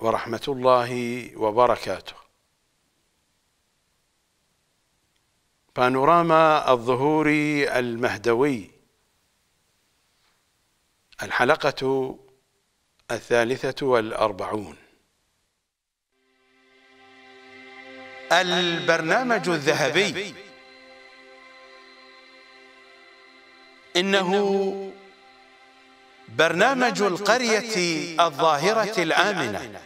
ورحمة الله وبركاته بانوراما الظهور المهدوي الحلقة الثالثة والأربعون البرنامج الذهبي إنه برنامج القرية الظاهرة الآمنة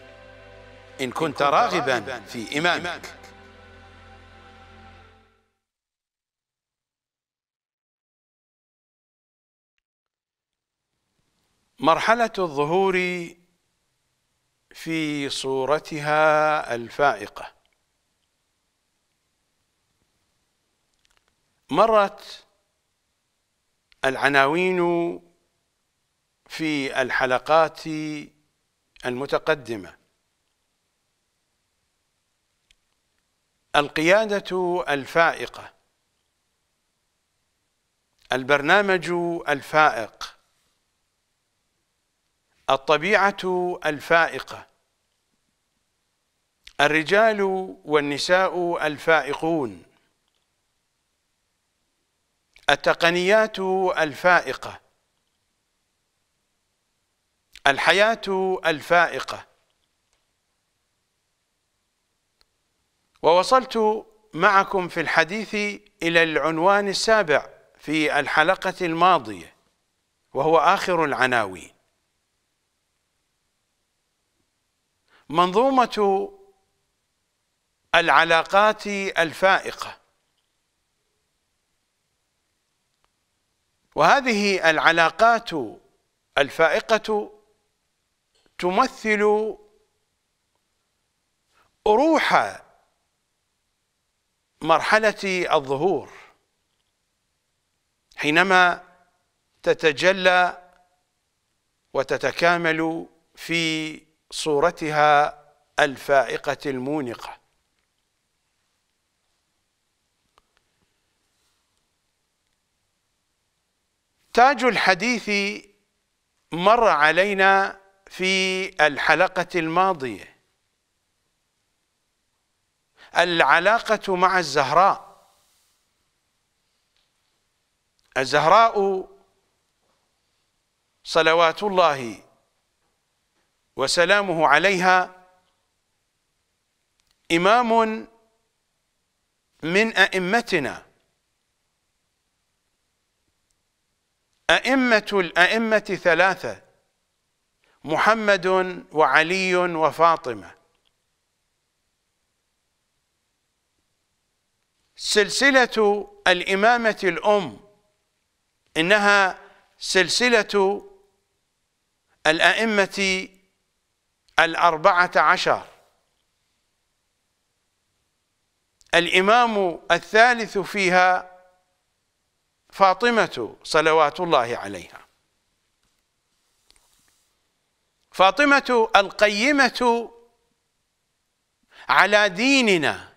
إن كنت راغبا في إمامك مرحلة الظهور في صورتها الفائقة مرت العناوين في الحلقات المتقدمة القيادة الفائقة البرنامج الفائق الطبيعة الفائقة الرجال والنساء الفائقون التقنيات الفائقة الحياة الفائقة ووصلت معكم في الحديث إلى العنوان السابع في الحلقة الماضية وهو آخر العناوين منظومة العلاقات الفائقة وهذه العلاقات الفائقة تمثل روح مرحلة الظهور حينما تتجلى وتتكامل في صورتها الفائقة المونقة تاج الحديث مر علينا في الحلقة الماضية العلاقة مع الزهراء الزهراء صلوات الله وسلامه عليها إمام من أئمتنا أئمة الأئمة ثلاثة محمد وعلي وفاطمة سلسلة الإمامة الأم إنها سلسلة الأئمة الأربعة عشر الإمام الثالث فيها فاطمة صلوات الله عليها فاطمة القيمة على ديننا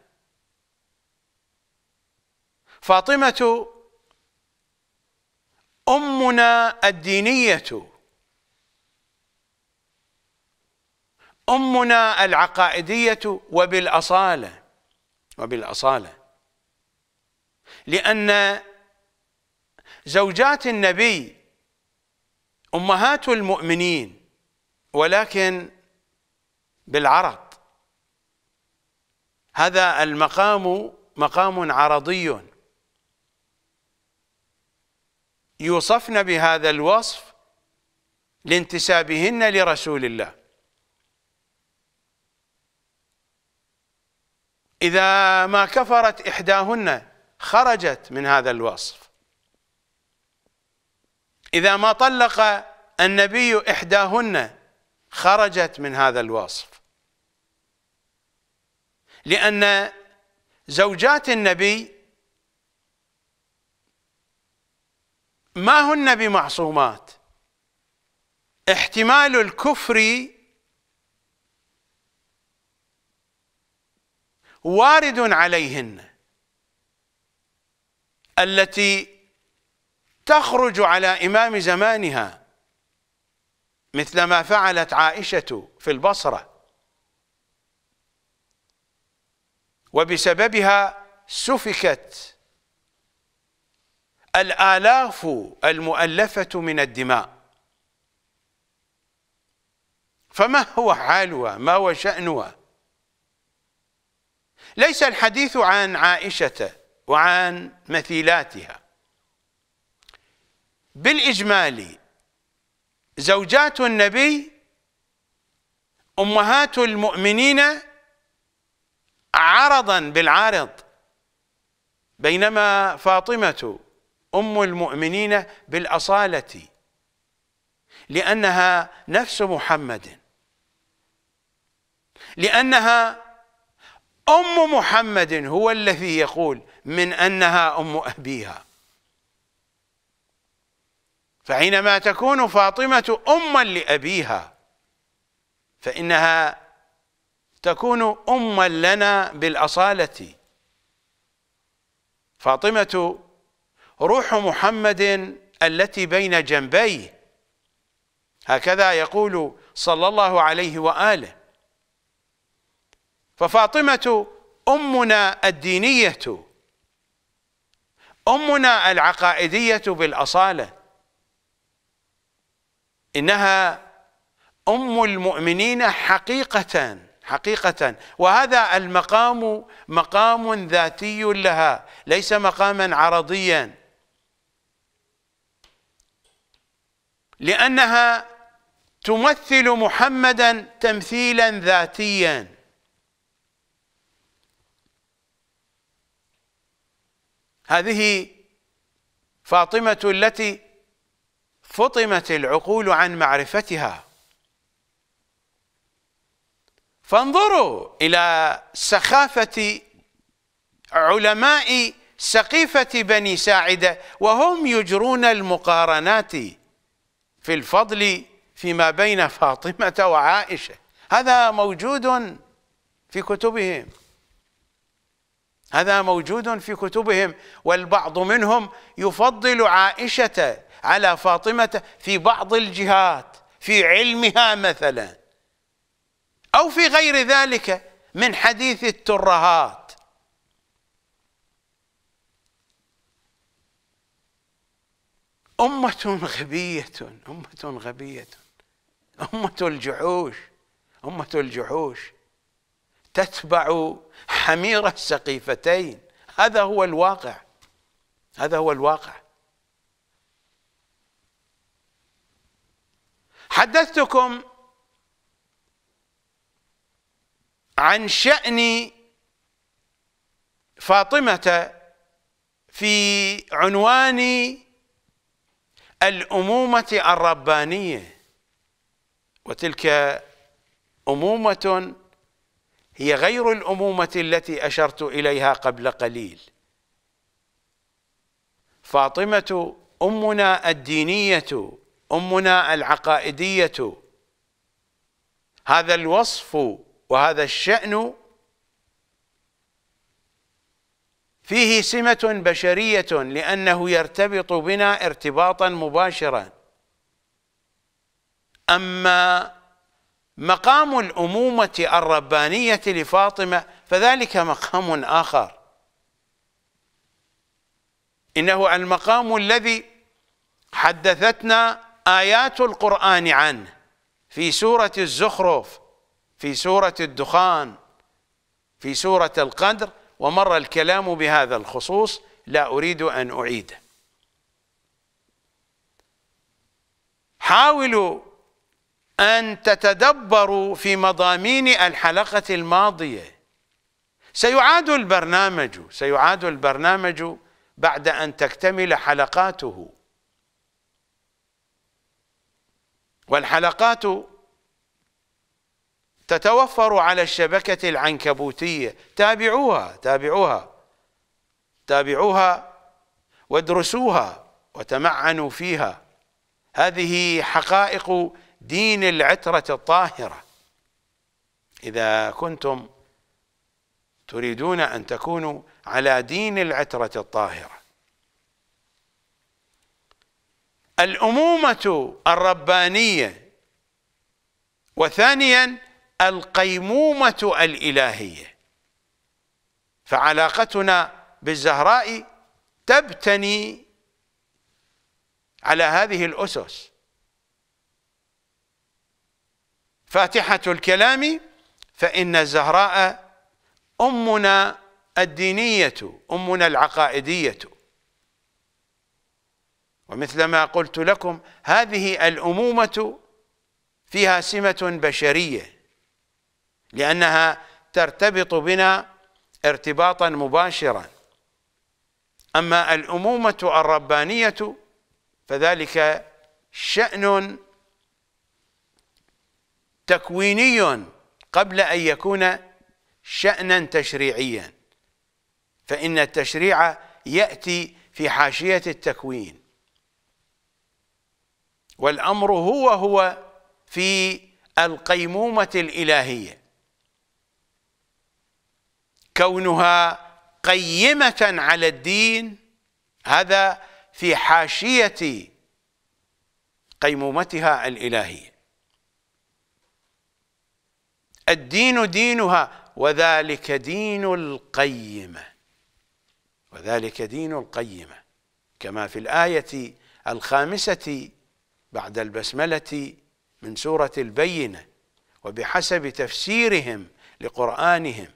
فاطمة أمنا الدينية أمنا العقائدية وبالأصالة وبالأصالة لأن زوجات النبي أمهات المؤمنين ولكن بالعرض هذا المقام مقام عرضي يوصفن بهذا الوصف لانتسابهن لرسول الله إذا ما كفرت إحداهن خرجت من هذا الوصف إذا ما طلق النبي إحداهن خرجت من هذا الوصف لأن زوجات النبي ما هن بمعصومات احتمال الكفر وارد عليهن التي تخرج على إمام زمانها مثل ما فعلت عائشة في البصرة وبسببها سفكت الآلاف المؤلفة من الدماء فما هو حالها ما هو شأنها ليس الحديث عن عائشة وعن مثيلاتها بالإجمال زوجات النبي أمهات المؤمنين عرضا بالعارض بينما فاطمة ام المؤمنين بالاصاله لانها نفس محمد لانها ام محمد هو الذي يقول من انها ام ابيها فحينما تكون فاطمه اما لابيها فانها تكون اما لنا بالاصاله فاطمه روح محمد التي بين جنبيه هكذا يقول صلى الله عليه واله ففاطمه امنا الدينيه امنا العقائديه بالاصاله انها ام المؤمنين حقيقه حقيقه وهذا المقام مقام ذاتي لها ليس مقاما عرضيا لأنها تمثل محمدا تمثيلا ذاتيا هذه فاطمة التي فطمت العقول عن معرفتها فانظروا إلى سخافة علماء سقيفة بني ساعدة وهم يجرون المقارنات في الفضل فيما بين فاطمة وعائشة هذا موجود في كتبهم هذا موجود في كتبهم والبعض منهم يفضل عائشة على فاطمة في بعض الجهات في علمها مثلا أو في غير ذلك من حديث الترهات أمة غبية أمة غبية أمة الجحوش أمة الجحوش تتبع حمير السقيفتين هذا هو الواقع هذا هو الواقع حدثتكم عن شأن فاطمة في عنوان الأمومة الربانية وتلك أمومة هي غير الأمومة التي أشرت إليها قبل قليل فاطمة أمنا الدينية أمنا العقائدية هذا الوصف وهذا الشأن فيه سمة بشرية لأنه يرتبط بنا ارتباطا مباشرا أما مقام الأمومة الربانية لفاطمة فذلك مقام آخر إنه المقام الذي حدثتنا آيات القرآن عنه في سورة الزخرف في سورة الدخان في سورة القدر ومر الكلام بهذا الخصوص لا أريد أن أعيده حاولوا أن تتدبروا في مضامين الحلقة الماضية سيعاد البرنامج سيعاد البرنامج بعد أن تكتمل حلقاته والحلقات تتوفر على الشبكة العنكبوتية تابعوها تابعوها تابعوها وادرسوها وتمعنوا فيها هذه حقائق دين العترة الطاهرة إذا كنتم تريدون أن تكونوا على دين العترة الطاهرة الأمومة الربانية وثانيا القيمومة الإلهية فعلاقتنا بالزهراء تبتني على هذه الأسس فاتحة الكلام فإن الزهراء أمنا الدينية أمنا العقائدية ومثلما قلت لكم هذه الأمومة فيها سمة بشرية لأنها ترتبط بنا ارتباطا مباشرا أما الأمومة الربانية فذلك شأن تكويني قبل أن يكون شأنا تشريعيا فإن التشريع يأتي في حاشية التكوين والأمر هو هو في القيمومة الإلهية كونها قيمة على الدين هذا في حاشية قيمومتها الإلهية الدين دينها وذلك دين القيمة وذلك دين القيمة كما في الآية الخامسة بعد البسملة من سورة البينة وبحسب تفسيرهم لقرآنهم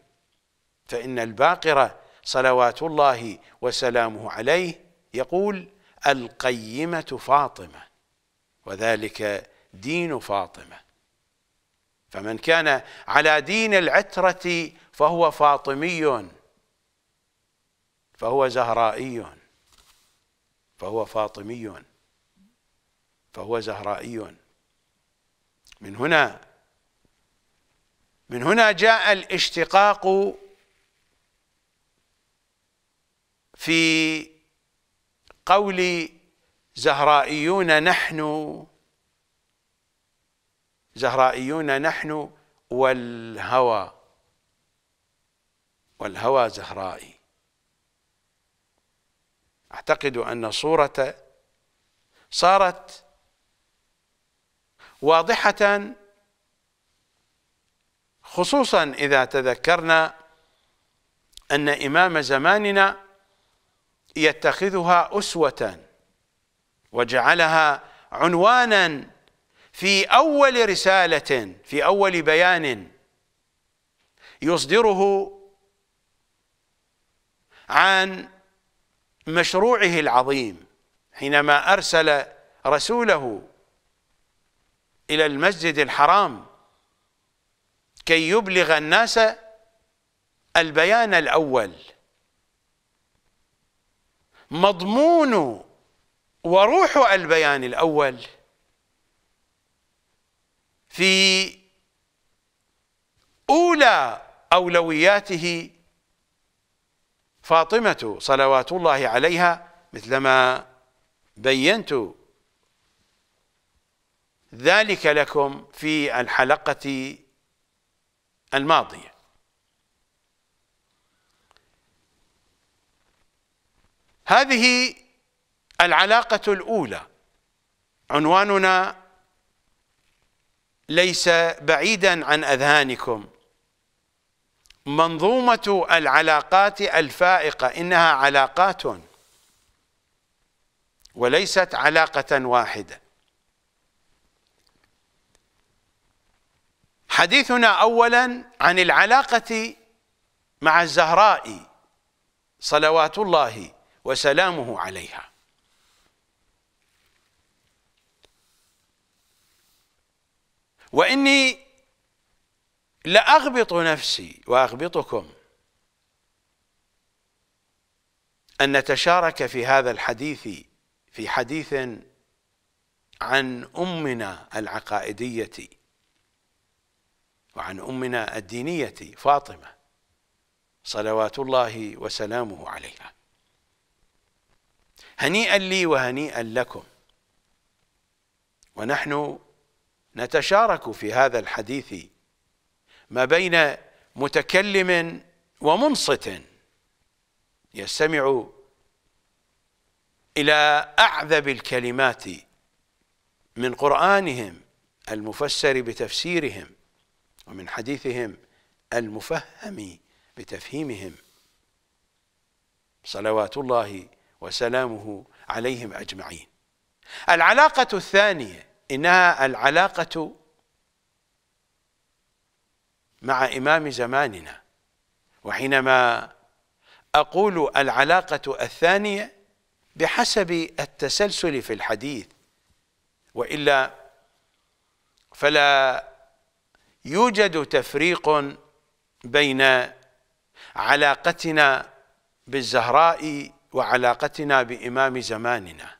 فإن الباقرة صلوات الله وسلامه عليه يقول القيمة فاطمة وذلك دين فاطمة فمن كان على دين العترة فهو فاطمي فهو زهرائي فهو فاطمي فهو زهرائي من هنا من هنا جاء الاشتقاق في قول زهرائيون نحن زهرائيون نحن والهوى والهوى زهرائي أعتقد أن صورة صارت واضحة خصوصا إذا تذكرنا أن إمام زماننا يتخذها أسوة وجعلها عنوانا في أول رسالة في أول بيان يصدره عن مشروعه العظيم حينما أرسل رسوله إلى المسجد الحرام كي يبلغ الناس البيان الأول مضمون وروح البيان الأول في أولى أولوياته فاطمة صلوات الله عليها مثلما بينت ذلك لكم في الحلقة الماضية هذه العلاقة الأولى عنواننا ليس بعيدا عن أذهانكم منظومة العلاقات الفائقة إنها علاقات وليست علاقة واحدة حديثنا أولا عن العلاقة مع الزهراء صلوات الله وسلامه عليها واني لاغبط نفسي واغبطكم ان نتشارك في هذا الحديث في حديث عن امنا العقائديه وعن امنا الدينيه فاطمه صلوات الله وسلامه عليها هنيئا لي وهنيئا لكم ونحن نتشارك في هذا الحديث ما بين متكلم ومنصت يستمع الى اعذب الكلمات من قرانهم المفسر بتفسيرهم ومن حديثهم المفهم بتفهيمهم صلوات الله وسلامه عليهم أجمعين العلاقة الثانية إنها العلاقة مع إمام زماننا وحينما أقول العلاقة الثانية بحسب التسلسل في الحديث وإلا فلا يوجد تفريق بين علاقتنا بالزهراء وعلاقتنا بإمام زماننا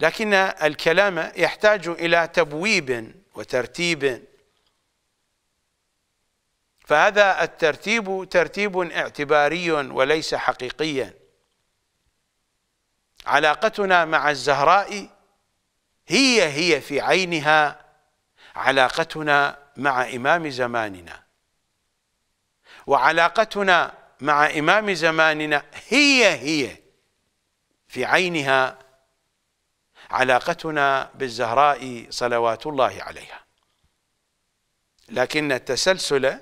لكن الكلام يحتاج إلى تبويب وترتيب فهذا الترتيب ترتيب اعتباري وليس حقيقيا علاقتنا مع الزهراء هي هي في عينها علاقتنا مع إمام زماننا وعلاقتنا مع إمام زماننا هي هي في عينها علاقتنا بالزهراء صلوات الله عليها لكن التسلسل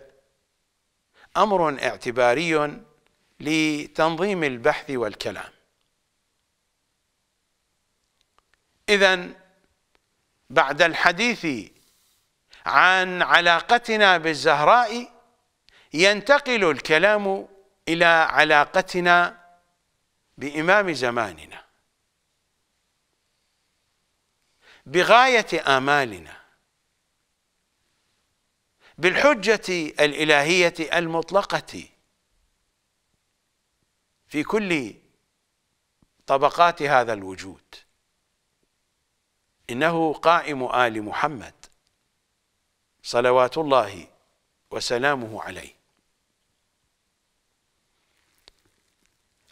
أمر اعتباري لتنظيم البحث والكلام إذا بعد الحديث عن علاقتنا بالزهراء ينتقل الكلام إلى علاقتنا بإمام زماننا بغاية آمالنا بالحجة الإلهية المطلقة في كل طبقات هذا الوجود إنه قائم آل محمد صلوات الله وسلامه عليه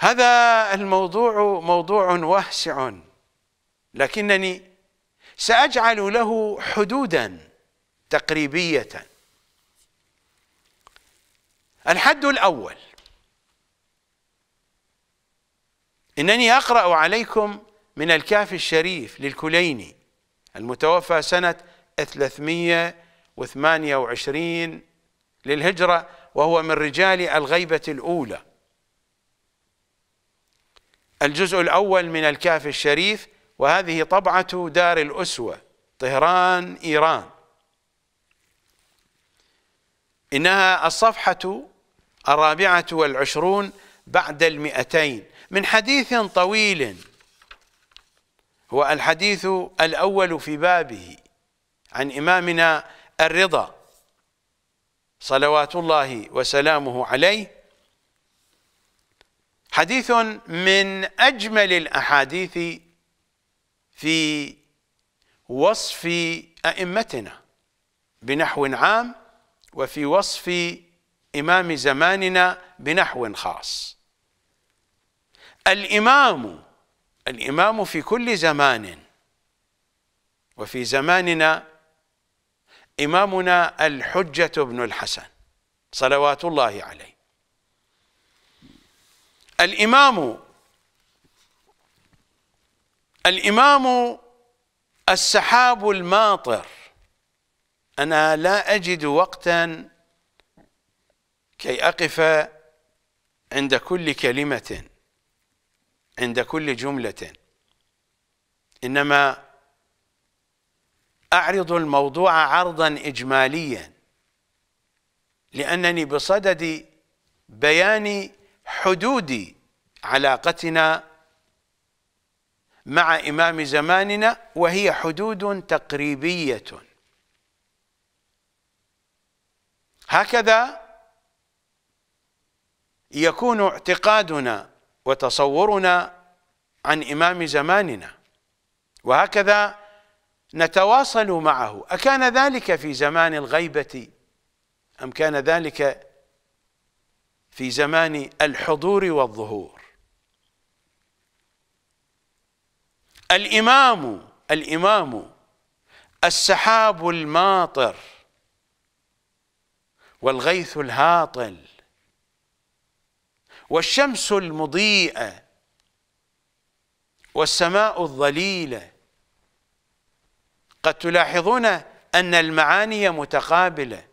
هذا الموضوع موضوع واسع لكنني ساجعل له حدودا تقريبيه الحد الاول انني اقرا عليكم من الكافي الشريف للكليني المتوفى سنه 328 للهجره وهو من رجال الغيبه الاولى الجزء الأول من الكهف الشريف وهذه طبعة دار الأسوة طهران إيران إنها الصفحة الرابعة والعشرون بعد المئتين من حديث طويل هو الحديث الأول في بابه عن إمامنا الرضا صلوات الله وسلامه عليه حديث من اجمل الاحاديث في وصف ائمتنا بنحو عام وفي وصف امام زماننا بنحو خاص الامام الامام في كل زمان وفي زماننا امامنا الحجه بن الحسن صلوات الله عليه الامام الامام السحاب الماطر انا لا اجد وقتا كي اقف عند كل كلمه عند كل جمله انما اعرض الموضوع عرضا اجماليا لانني بصدد بيان حدود علاقتنا مع إمام زماننا وهي حدود تقريبية هكذا يكون اعتقادنا وتصورنا عن إمام زماننا وهكذا نتواصل معه أكان ذلك في زمان الغيبة أم كان ذلك في زمان الحضور والظهور الإمام الإمام السحاب الماطر والغيث الهاطل والشمس المضيئة والسماء الظليلة قد تلاحظون أن المعاني متقابلة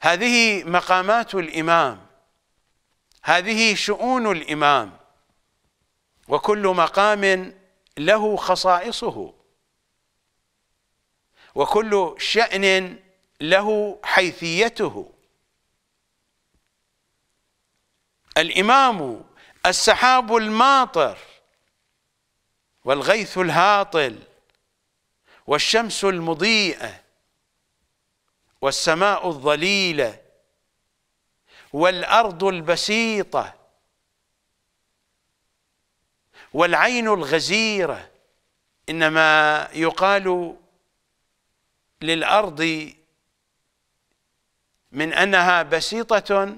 هذه مقامات الإمام هذه شؤون الإمام وكل مقام له خصائصه وكل شأن له حيثيته الإمام السحاب الماطر والغيث الهاطل والشمس المضيئة والسماء الظليله والارض البسيطه والعين الغزيره انما يقال للارض من انها بسيطه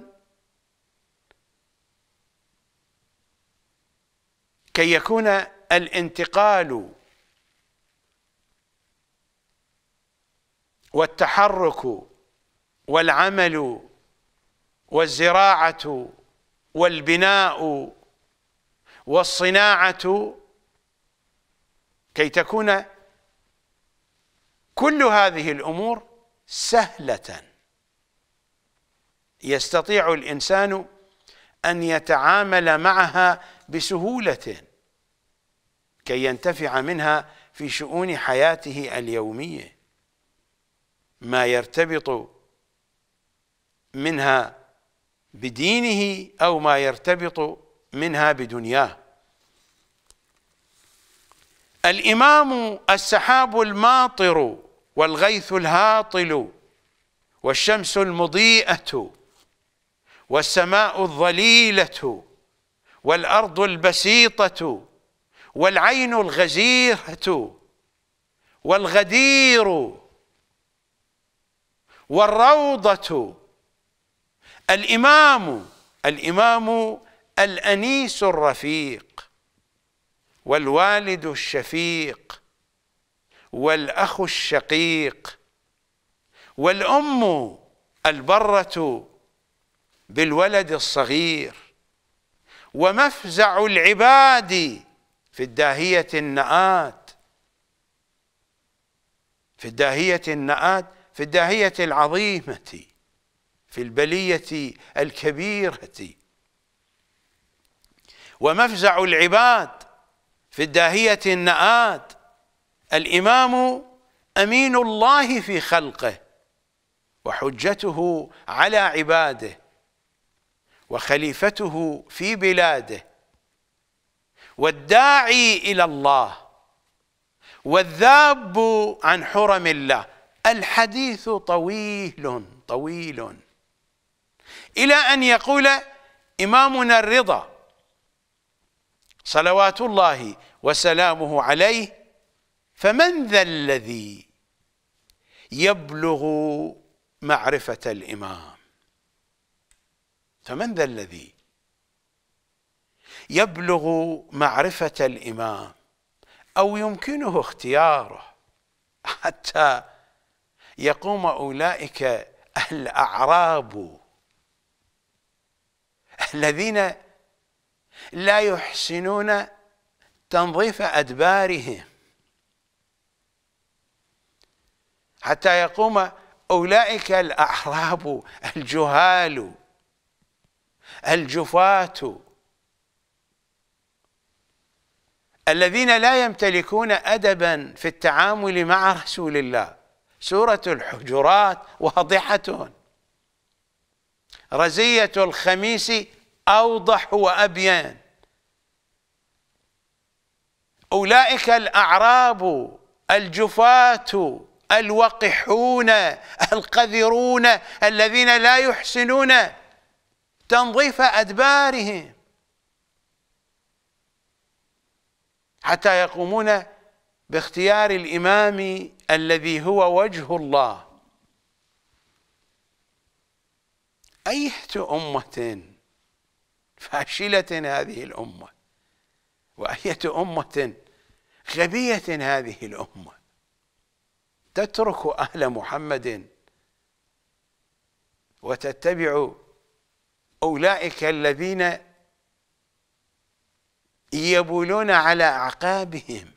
كي يكون الانتقال والتحرك والعمل والزراعة والبناء والصناعة كي تكون كل هذه الأمور سهلة يستطيع الإنسان أن يتعامل معها بسهولة كي ينتفع منها في شؤون حياته اليوميه ما يرتبط منها بدينه او ما يرتبط منها بدنياه الامام السحاب الماطر والغيث الهاطل والشمس المضيئه والسماء الظليله والارض البسيطه والعين الغزيره والغدير والروضة الإمام الإمام الأنيس الرفيق والوالد الشفيق والأخ الشقيق والأم البرة بالولد الصغير ومفزع العباد في الداهية النآت في الداهية النآت في الداهية العظيمة في البلية الكبيرة ومفزع العباد في الداهية النآد الإمام أمين الله في خلقه وحجته على عباده وخليفته في بلاده والداعي إلى الله والذاب عن حرم الله الحديث طويل طويل إلى أن يقول إمامنا الرضا صلوات الله وسلامه عليه فمن ذا الذي يبلغ معرفة الإمام فمن ذا الذي يبلغ معرفة الإمام أو يمكنه اختياره حتى يقوم أولئك الأعراب الذين لا يحسنون تنظيف أدبارهم حتى يقوم أولئك الأعراب الجهال الجفاة الذين لا يمتلكون أدبا في التعامل مع رسول الله سورة الحجرات واضحة رزية الخميس أوضح وأبين أولئك الأعراب الجفاة الوقحون القذرون الذين لا يحسنون تنظيف أدبارهم حتى يقومون باختيار الامام الذي هو وجه الله اية امة فاشلة هذه الامة واية امة غبية هذه الامة تترك اهل محمد وتتبع اولئك الذين يبولون على اعقابهم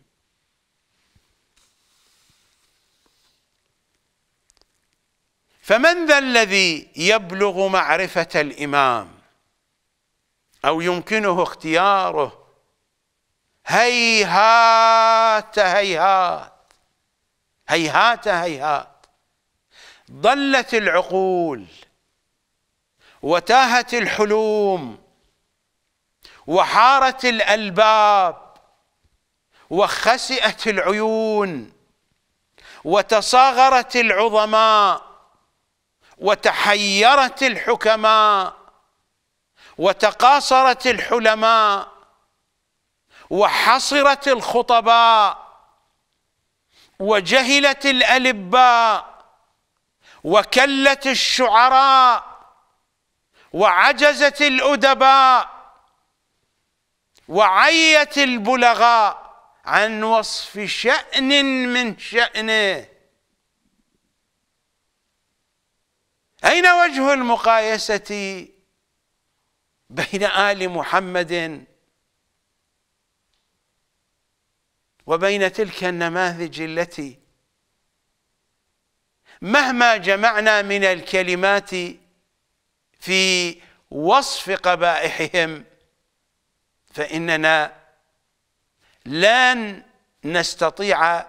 فمن ذا الذي يبلغ معرفة الإمام أو يمكنه اختياره هيهات هيهات هيهات هيهات ضلت العقول وتاهت الحلوم وحارت الألباب وخسئت العيون وتصاغرت العظماء وتحيرت الحكماء وتقاصرت الحلماء وحصرت الخطباء وجهلت الألباء وكلت الشعراء وعجزت الأدباء وعيت البلغاء عن وصف شأن من شأنه أين وجه المقايسة بين آل محمد وبين تلك النماذج التي مهما جمعنا من الكلمات في وصف قبائحهم فإننا لن نستطيع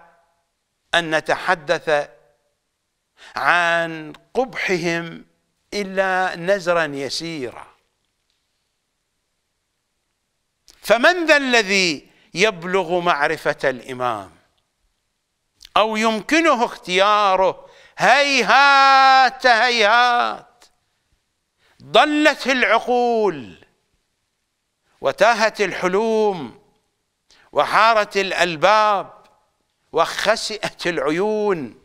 أن نتحدث عن قبحهم إلا نزرا يسيرا فمن ذا الذي يبلغ معرفة الإمام أو يمكنه اختياره هيهات هيهات ضلت العقول وتاهت الحلوم وحارت الألباب وخسئت العيون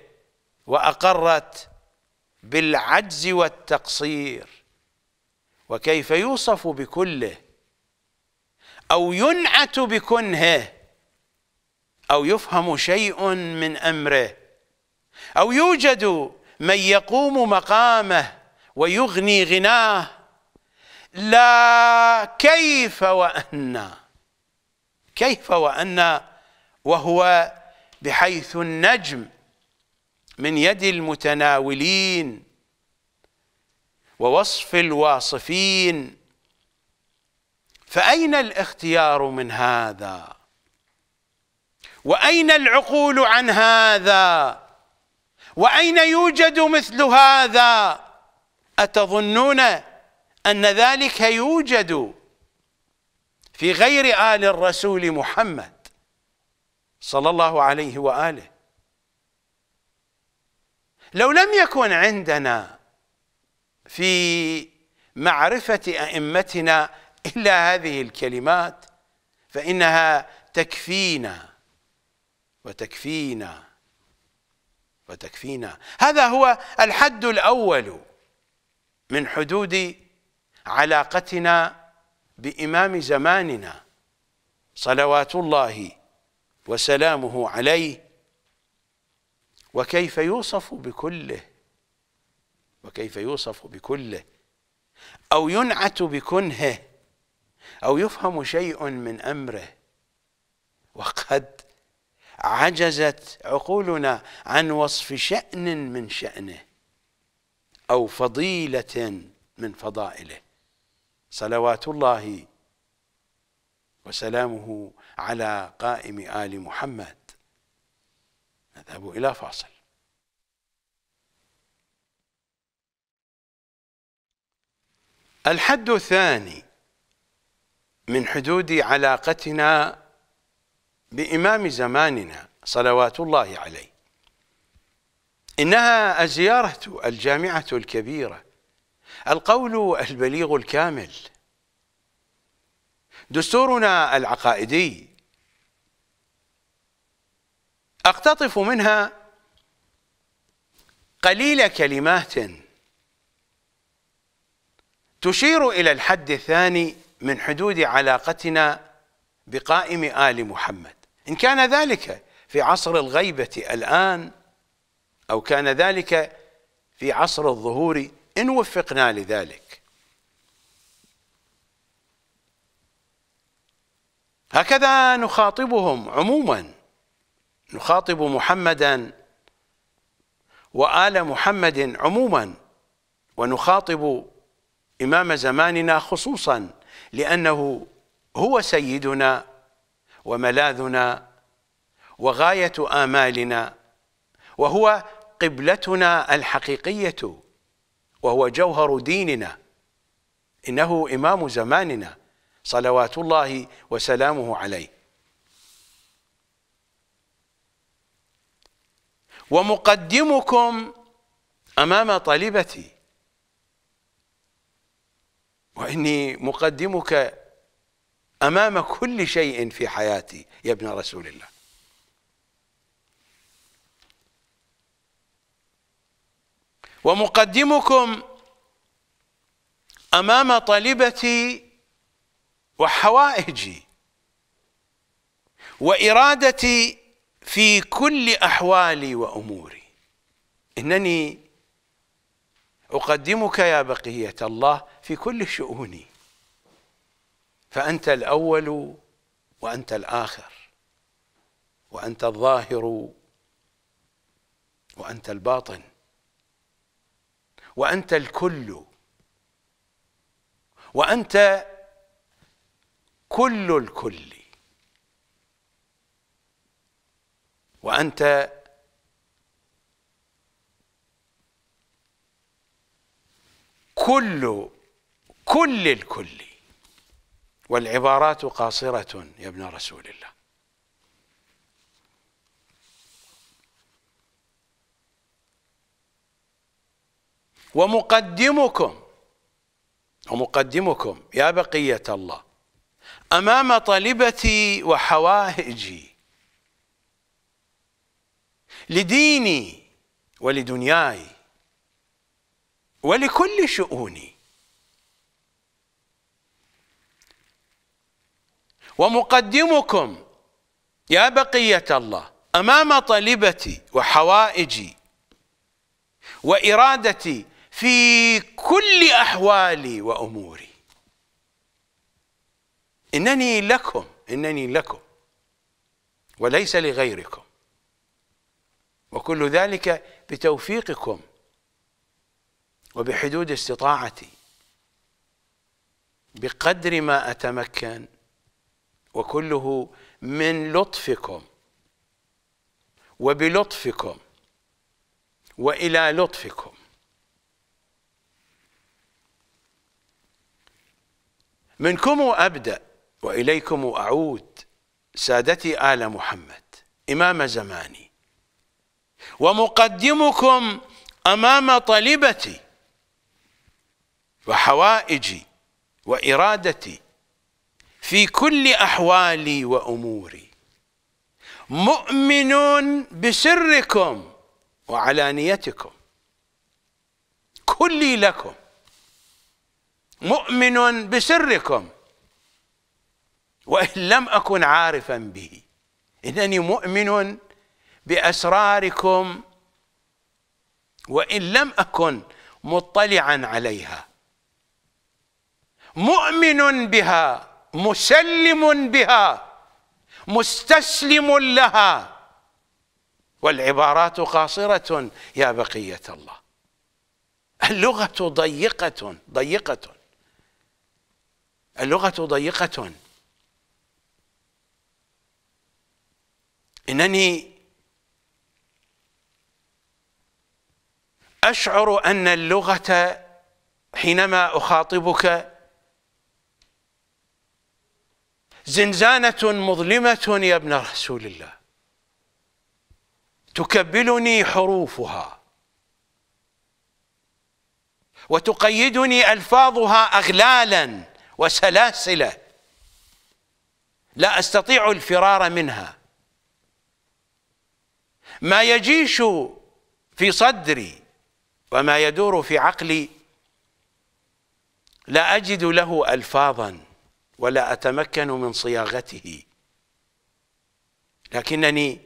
واقرت بالعجز والتقصير وكيف يوصف بكله او ينعت بكنهه او يفهم شيء من امره او يوجد من يقوم مقامه ويغني غناه لا كيف وأن كيف وأن وهو بحيث النجم من يد المتناولين ووصف الواصفين فأين الاختيار من هذا وأين العقول عن هذا وأين يوجد مثل هذا أتظنون أن ذلك يوجد في غير آل الرسول محمد صلى الله عليه وآله لو لم يكن عندنا في معرفة أئمتنا إلا هذه الكلمات فإنها تكفينا وتكفينا وتكفينا هذا هو الحد الأول من حدود علاقتنا بإمام زماننا صلوات الله وسلامه عليه وكيف يوصف بكله وكيف يوصف بكله أو ينعت بكنهه أو يفهم شيء من أمره وقد عجزت عقولنا عن وصف شأن من شأنه أو فضيلة من فضائله صلوات الله وسلامه على قائم آل محمد نذهب إلى فاصل الحد الثاني من حدود علاقتنا بإمام زماننا صلوات الله عليه إنها الزيارة الجامعة الكبيرة القول البليغ الكامل دستورنا العقائدي اقتطف منها قليل كلمات تشير الى الحد الثاني من حدود علاقتنا بقائم ال محمد ان كان ذلك في عصر الغيبه الان او كان ذلك في عصر الظهور ان وفقنا لذلك هكذا نخاطبهم عموما نخاطب محمدا وآل محمد عموما ونخاطب إمام زماننا خصوصا لأنه هو سيدنا وملاذنا وغاية آمالنا وهو قبلتنا الحقيقية وهو جوهر ديننا إنه إمام زماننا صلوات الله وسلامه عليه ومقدمكم أمام طالبتي وإني مقدمك أمام كل شيء في حياتي يا ابن رسول الله ومقدمكم أمام طالبتي وحوائجي وإرادتي في كل أحوالي وأموري إنني أقدمك يا بقية الله في كل شؤوني فأنت الأول وأنت الآخر وأنت الظاهر وأنت الباطن وأنت الكل وأنت كل الكل وأنت كل كل الكل والعبارات قاصرة يا ابن رسول الله ومقدمكم ومقدمكم يا بقية الله أمام طالبتي وحوائجي لديني ولدنياي ولكل شؤوني ومقدمكم يا بقية الله أمام طلبتي وحوائجي وإرادتي في كل أحوالي وأموري إنني لكم إنني لكم وليس لغيركم وكل ذلك بتوفيقكم وبحدود استطاعتي بقدر ما أتمكن وكله من لطفكم وبلطفكم وإلى لطفكم منكم أبدأ وإليكم أعود سادتي آل محمد إمام زماني ومقدمكم امام طلبتي وحوائجي وارادتي في كل احوالي واموري مؤمن بسركم وعلانيتكم كلي لكم مؤمن بسركم وان لم اكن عارفا به انني مؤمن بأسراركم وإن لم أكن مطلعا عليها مؤمن بها مسلم بها مستسلم لها والعبارات قاصرة يا بقية الله اللغة ضيقة ضيقة اللغة ضيقة إنني أشعر أن اللغة حينما أخاطبك زنزانة مظلمة يا ابن رسول الله تكبلني حروفها وتقيدني ألفاظها أغلالا وسلاسلة لا أستطيع الفرار منها ما يجيش في صدري وما يدور في عقلي لا أجد له ألفاظا ولا أتمكن من صياغته لكنني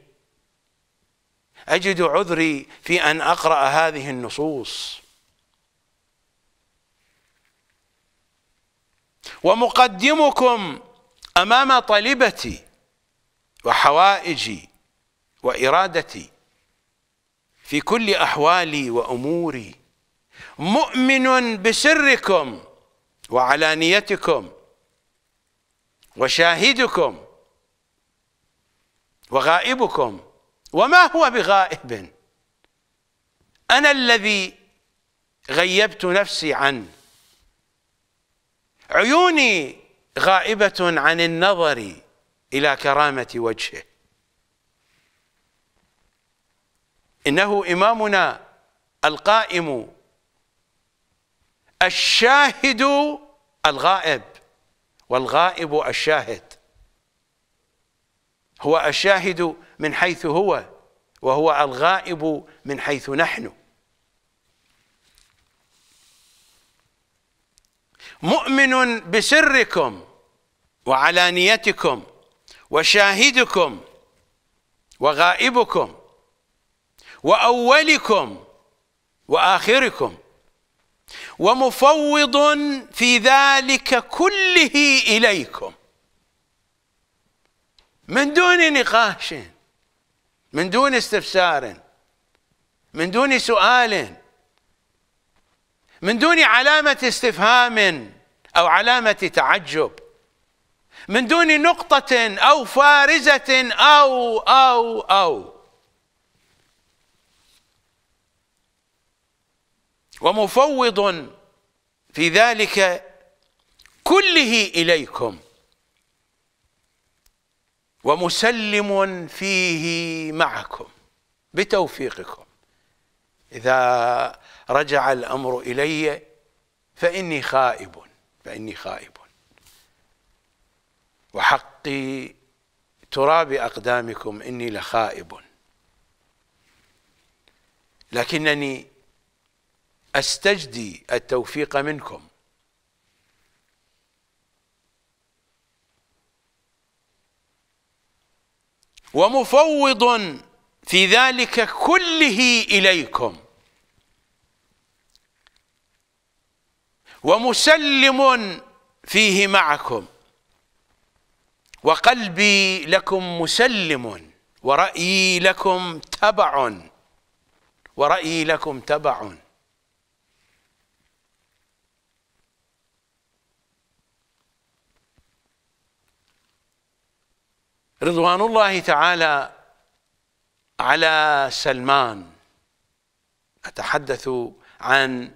أجد عذري في أن أقرأ هذه النصوص ومقدمكم أمام طالبتي وحوائجي وإرادتي في كل احوالي واموري مؤمن بسركم وعلانيتكم وشاهدكم وغائبكم وما هو بغائب انا الذي غيبت نفسي عنه عيوني غائبه عن النظر الى كرامه وجهه إنه إمامنا القائم الشاهد الغائب والغائب الشاهد هو الشاهد من حيث هو وهو الغائب من حيث نحن مؤمن بسركم وعلانيتكم وشاهدكم وغائبكم واولكم واخركم ومفوض في ذلك كله اليكم من دون نقاش من دون استفسار من دون سؤال من دون علامه استفهام او علامه تعجب من دون نقطه او فارزه او او او ومفوض في ذلك كله إليكم ومسلم فيه معكم بتوفيقكم إذا رجع الأمر إلي فإني خائب فإني خائب وحقي تراب أقدامكم إني لخائب لكنني استجدي التوفيق منكم ومفوض في ذلك كله اليكم ومسلم فيه معكم وقلبي لكم مسلم ورأيي لكم تبع ورأيي لكم تبع رضوان الله تعالى على سلمان أتحدث عن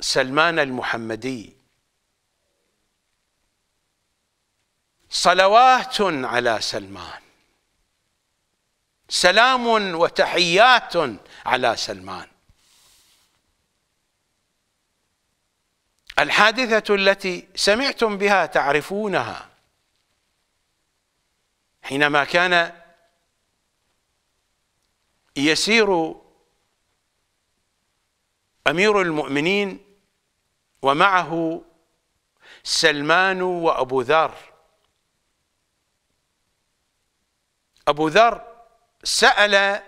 سلمان المحمدي صلوات على سلمان سلام وتحيات على سلمان الحادثة التي سمعتم بها تعرفونها حينما كان يسير امير المؤمنين ومعه سلمان وابو ذر ابو ذر سال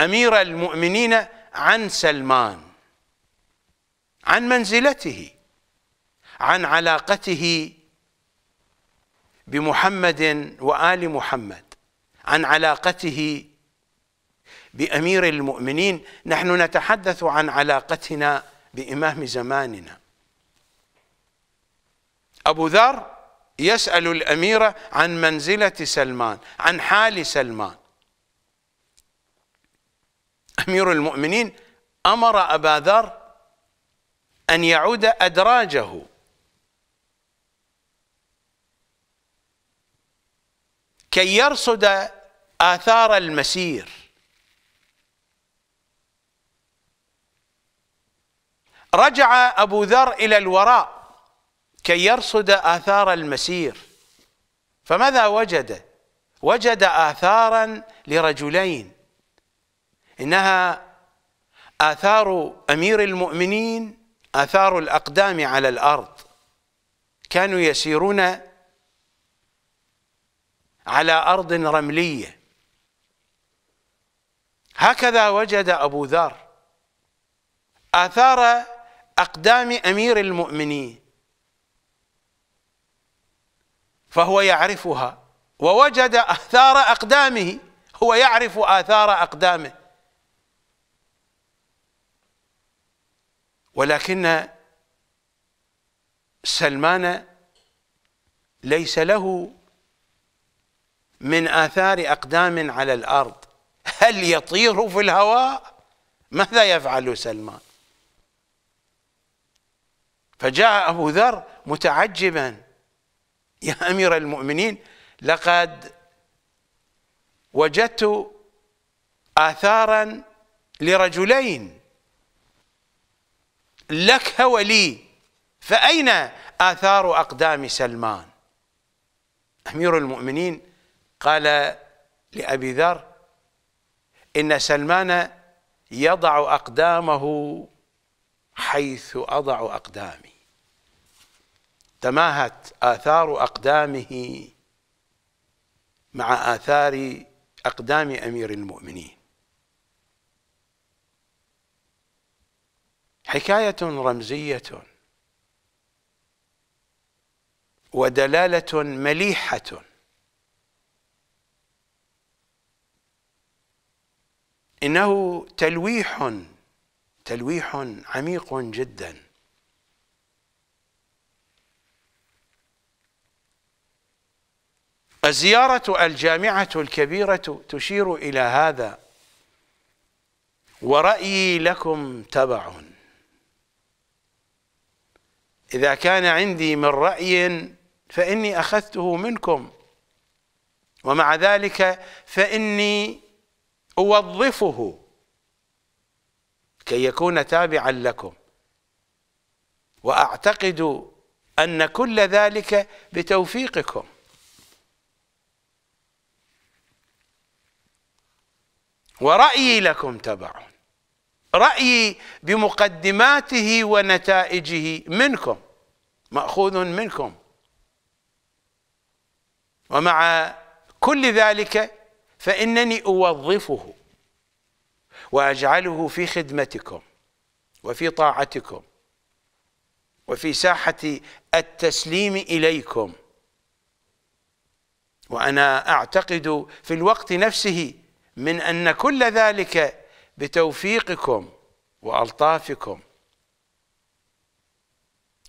امير المؤمنين عن سلمان عن منزلته عن علاقته بمحمد وال محمد عن علاقته بامير المؤمنين نحن نتحدث عن علاقتنا بامام زماننا ابو ذر يسال الاميره عن منزله سلمان عن حال سلمان امير المؤمنين امر ابا ذر ان يعود ادراجه كي يرصد آثار المسير رجع أبو ذر إلى الوراء كي يرصد آثار المسير فماذا وجد؟ وجد آثارا لرجلين إنها آثار أمير المؤمنين آثار الأقدام على الأرض كانوا يسيرون على أرض رملية هكذا وجد أبو ذر آثار أقدام أمير المؤمنين فهو يعرفها ووجد آثار أقدامه هو يعرف آثار أقدامه ولكن سلمان ليس له من آثار أقدام على الأرض هل يطير في الهواء ماذا يفعل سلمان فجاء أبو ذر متعجبا يا أمير المؤمنين لقد وجدت آثارا لرجلين لك ولي فأين آثار أقدام سلمان أمير المؤمنين قال لأبي ذر إن سلمان يضع أقدامه حيث أضع أقدامي تماهت آثار أقدامه مع آثار أقدام أمير المؤمنين حكاية رمزية ودلالة مليحة إنه تلويح تلويح عميق جدا الزيارة الجامعة الكبيرة تشير إلى هذا ورأيي لكم تبع إذا كان عندي من رأي فإني أخذته منكم ومع ذلك فإني أوظفه كي يكون تابعا لكم وأعتقد أن كل ذلك بتوفيقكم ورأيي لكم تبع رأيي بمقدماته ونتائجه منكم مأخوذ منكم ومع كل ذلك فإنني أوظفه وأجعله في خدمتكم وفي طاعتكم وفي ساحة التسليم إليكم وأنا أعتقد في الوقت نفسه من أن كل ذلك بتوفيقكم وألطافكم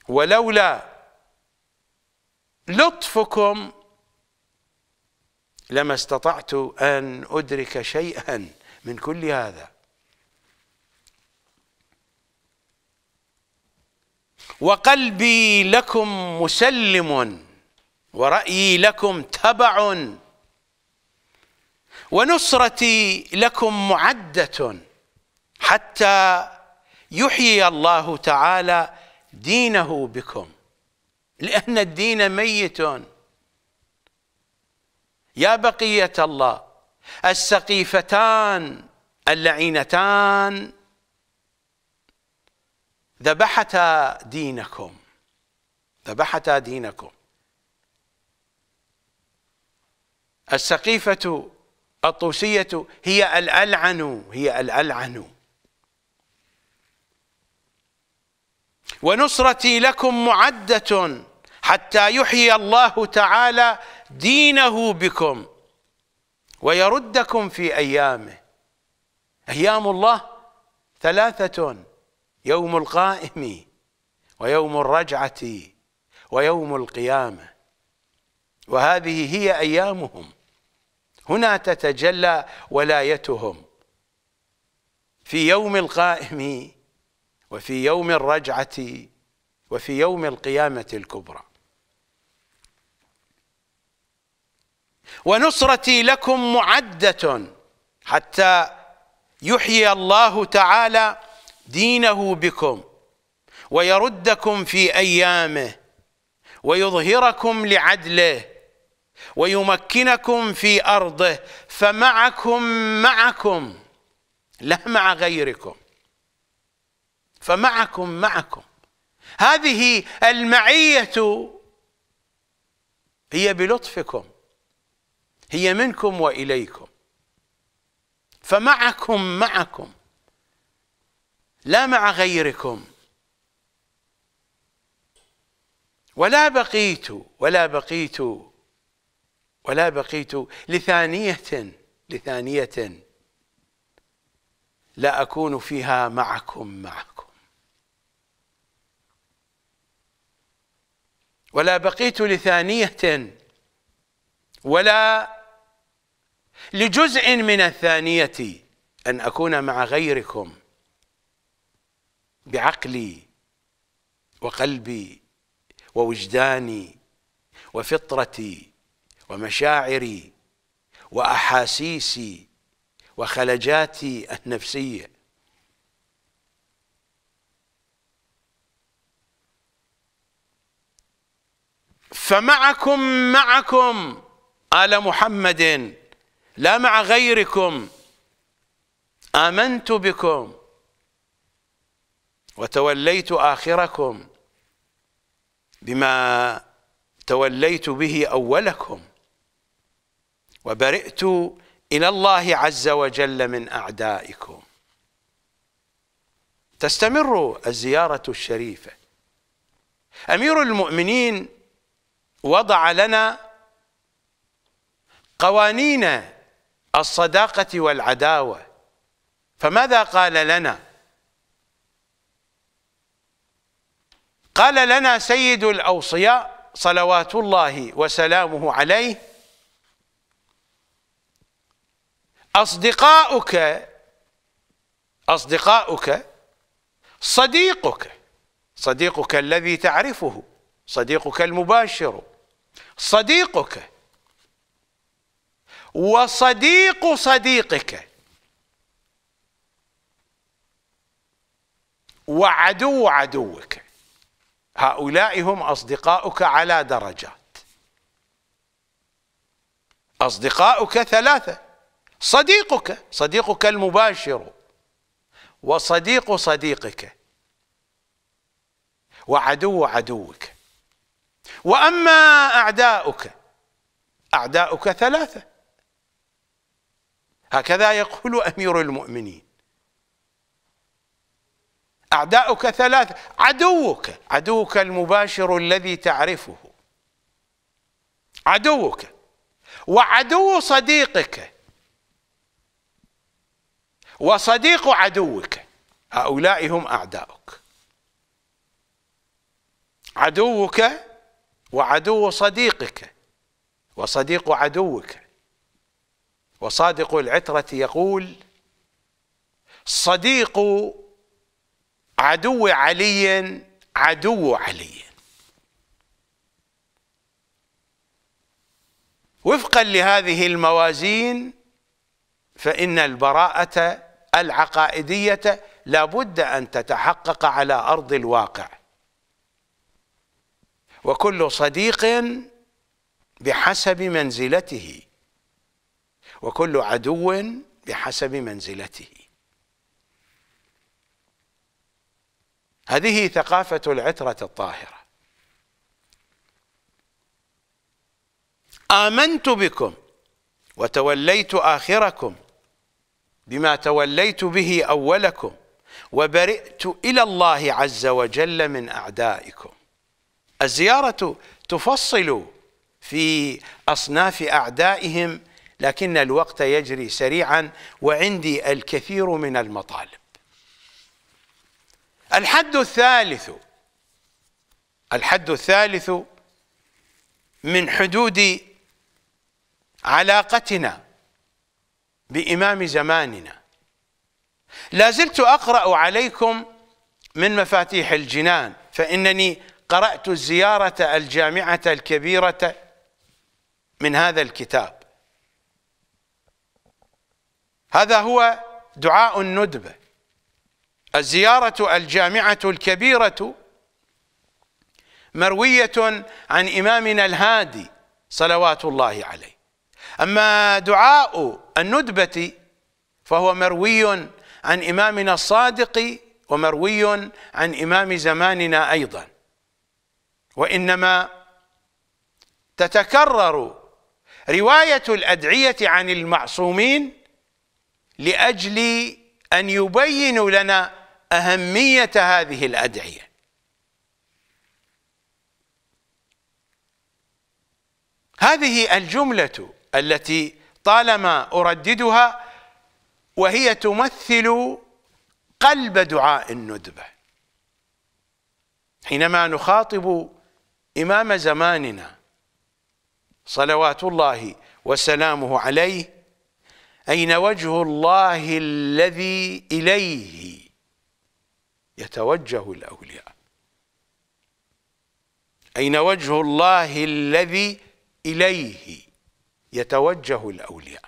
ولولا لطفكم لما استطعت أن أدرك شيئا من كل هذا وقلبي لكم مسلم ورأيي لكم تبع ونصرتي لكم معدة حتى يحيي الله تعالى دينه بكم لأن الدين ميت يا بقية الله السقيفتان اللعينتان ذبحتا دينكم ذبحتا دينكم السقيفة الطوسية هي الألعن هي الألعن ونصرتي لكم معدة حتى يحيي الله تعالى دينه بكم ويردكم في أيامه أيام الله ثلاثة يوم القائم ويوم الرجعة ويوم القيامة وهذه هي أيامهم هنا تتجلى ولايتهم في يوم القائم وفي يوم الرجعة وفي يوم القيامة الكبرى ونصرتي لكم معدة حتى يحيي الله تعالى دينه بكم ويردكم في أيامه ويظهركم لعدله ويمكنكم في أرضه فمعكم معكم لا مع غيركم فمعكم معكم هذه المعية هي بلطفكم هي منكم وإليكم فمعكم معكم لا مع غيركم ولا بقيت ولا بقيت ولا بقيت لثانية لثانية لا أكون فيها معكم معكم ولا بقيت لثانية ولا لجزء من الثانية أن أكون مع غيركم بعقلي وقلبي ووجداني وفطرتي ومشاعري وأحاسيسي وخلجاتي النفسية فمعكم معكم آل محمد لا مع غيركم آمنت بكم وتوليت آخركم بما توليت به أولكم وبرئت إلى الله عز وجل من أعدائكم تستمر الزيارة الشريفة أمير المؤمنين وضع لنا قوانين الصداقة والعداوة فماذا قال لنا قال لنا سيد الأوصياء صلوات الله وسلامه عليه أصدقاؤك أصدقاؤك صديقك صديقك الذي تعرفه صديقك المباشر صديقك وصديق صديقك وعدو عدوك هؤلاء هم أصدقاؤك على درجات أصدقاؤك ثلاثة صديقك صديقك المباشر وصديق صديقك وعدو عدوك وأما أعداؤك أعداؤك ثلاثة هكذا يقول أمير المؤمنين أعداؤك ثلاثة عدوك عدوك المباشر الذي تعرفه عدوك وعدو صديقك وصديق عدوك هؤلاء هم أعداؤك عدوك وعدو صديقك وصديق عدوك وصادق العترة يقول صديق عدو علي عدو علي وفقا لهذه الموازين فإن البراءة العقائدية لابد أن تتحقق على أرض الواقع وكل صديق بحسب منزلته وكل عدو بحسب منزلته هذه ثقافة العترة الطاهرة آمنت بكم وتوليت آخركم بما توليت به أولكم وبرئت إلى الله عز وجل من أعدائكم الزيارة تفصل في أصناف أعدائهم لكن الوقت يجري سريعا وعندي الكثير من المطالب الحد الثالث الحد الثالث من حدود علاقتنا بإمام زماننا لا زلت أقرأ عليكم من مفاتيح الجنان فإنني قرأت الزيارة الجامعة الكبيرة من هذا الكتاب هذا هو دعاء الندبة الزيارة الجامعة الكبيرة مروية عن إمامنا الهادي صلوات الله عليه أما دعاء الندبة فهو مروي عن إمامنا الصادق ومروي عن إمام زماننا أيضا وإنما تتكرر رواية الأدعية عن المعصومين لأجل أن يبينوا لنا أهمية هذه الأدعية هذه الجملة التي طالما أرددها وهي تمثل قلب دعاء الندبة حينما نخاطب إمام زماننا صلوات الله وسلامه عليه أين وجه الله الذي إليه يتوجه الأولياء أين وجه الله الذي إليه يتوجه الأولياء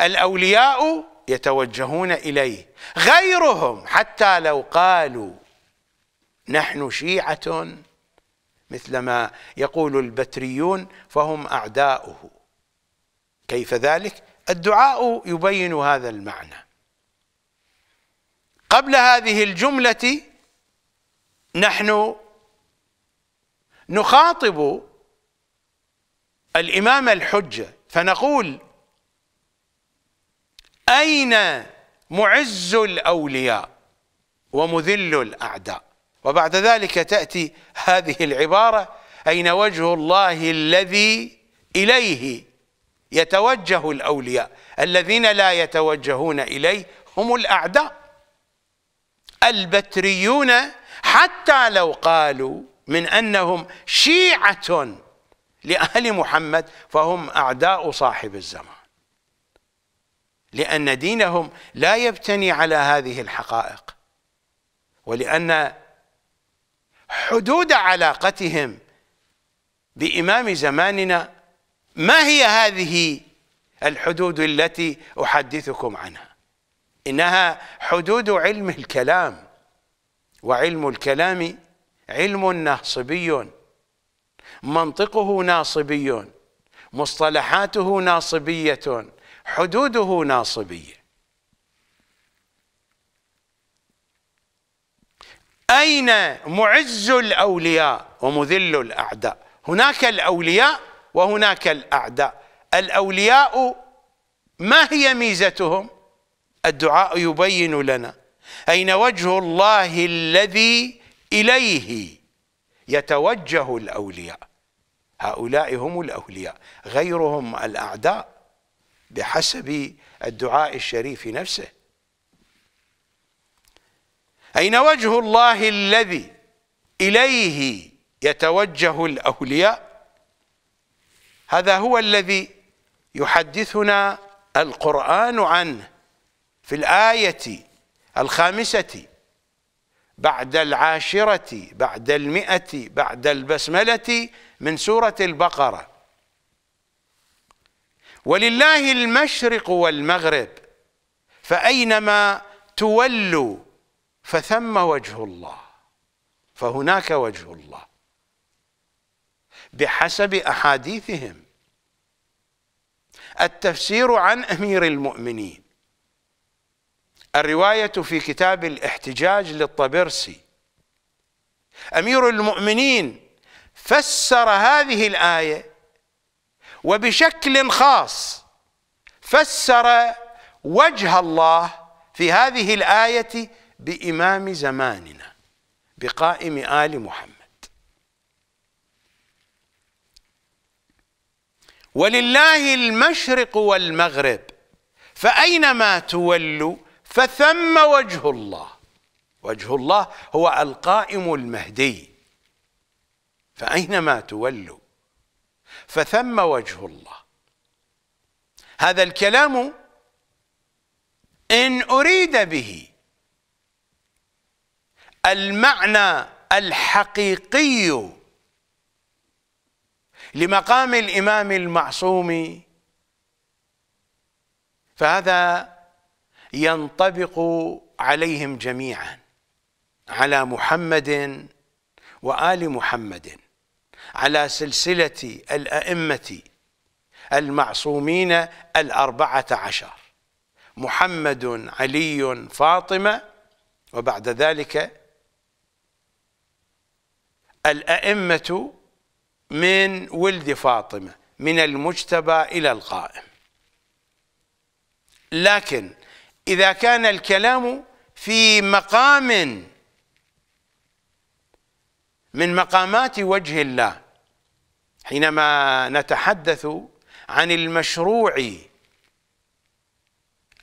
الأولياء يتوجهون إليه غيرهم حتى لو قالوا نحن شيعة مثلما يقول البتريون فهم أعداؤه كيف ذلك؟ الدعاء يبين هذا المعنى قبل هذه الجملة نحن نخاطب الإمام الحجة فنقول أين معز الأولياء ومذل الأعداء وبعد ذلك تأتي هذه العبارة أين وجه الله الذي إليه يتوجه الأولياء الذين لا يتوجهون إليه هم الأعداء البتريون حتى لو قالوا من أنهم شيعة لأهل محمد فهم أعداء صاحب الزمان لأن دينهم لا يبتني على هذه الحقائق ولأن حدود علاقتهم بإمام زماننا ما هي هذه الحدود التي أحدثكم عنها إنها حدود علم الكلام وعلم الكلام علم ناصبي منطقه ناصبي مصطلحاته ناصبية حدوده ناصبية أين معز الأولياء ومذل الأعداء هناك الأولياء وهناك الأعداء الأولياء ما هي ميزتهم الدعاء يبين لنا أين وجه الله الذي إليه يتوجه الأولياء هؤلاء هم الأولياء غيرهم الأعداء بحسب الدعاء الشريف نفسه أين وجه الله الذي إليه يتوجه الأولياء هذا هو الذي يحدثنا القرآن عنه في الآية الخامسة بعد العاشرة بعد المئة بعد البسملة من سورة البقرة ولله المشرق والمغرب فأينما تولوا فثم وجه الله فهناك وجه الله بحسب أحاديثهم التفسير عن أمير المؤمنين الرواية في كتاب الاحتجاج للطبرسي أمير المؤمنين فسر هذه الآية وبشكل خاص فسر وجه الله في هذه الآية بإمام زماننا بقائم آل محمد ولله المشرق والمغرب فأينما تولوا فثم وجه الله وجه الله هو القائم المهدي فأينما تولوا فثم وجه الله هذا الكلام إن أريد به المعنى الحقيقي لمقام الإمام المعصوم فهذا ينطبق عليهم جميعا على محمد وآل محمد على سلسلة الأئمة المعصومين الأربعة عشر محمد علي فاطمة وبعد ذلك الأئمة من ولد فاطمة من المجتبى إلى القائم لكن إذا كان الكلام في مقام من مقامات وجه الله حينما نتحدث عن المشروع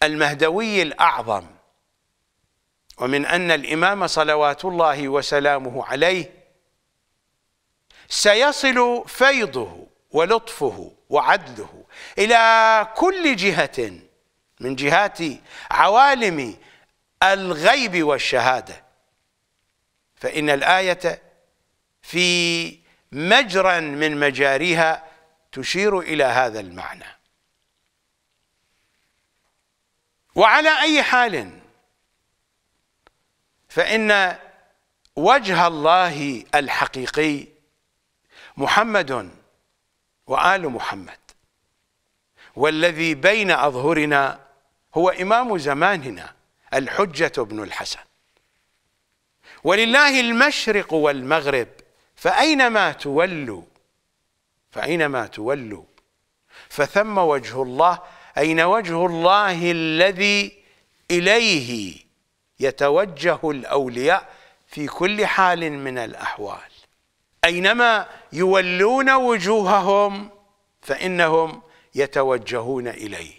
المهدوي الأعظم ومن أن الإمام صلوات الله وسلامه عليه سيصل فيضه ولطفه وعدله إلى كل جهة من جهات عوالم الغيب والشهادة فإن الآية في مجرى من مجاريها تشير إلى هذا المعنى وعلى أي حال فإن وجه الله الحقيقي محمد وآل محمد والذي بين أظهرنا هو إمام زماننا الحجة بن الحسن ولله المشرق والمغرب فأينما تولوا فأينما تولوا فثم وجه الله أين وجه الله الذي إليه يتوجه الأولياء في كل حال من الأحوال أينما يولون وجوههم فإنهم يتوجهون إليه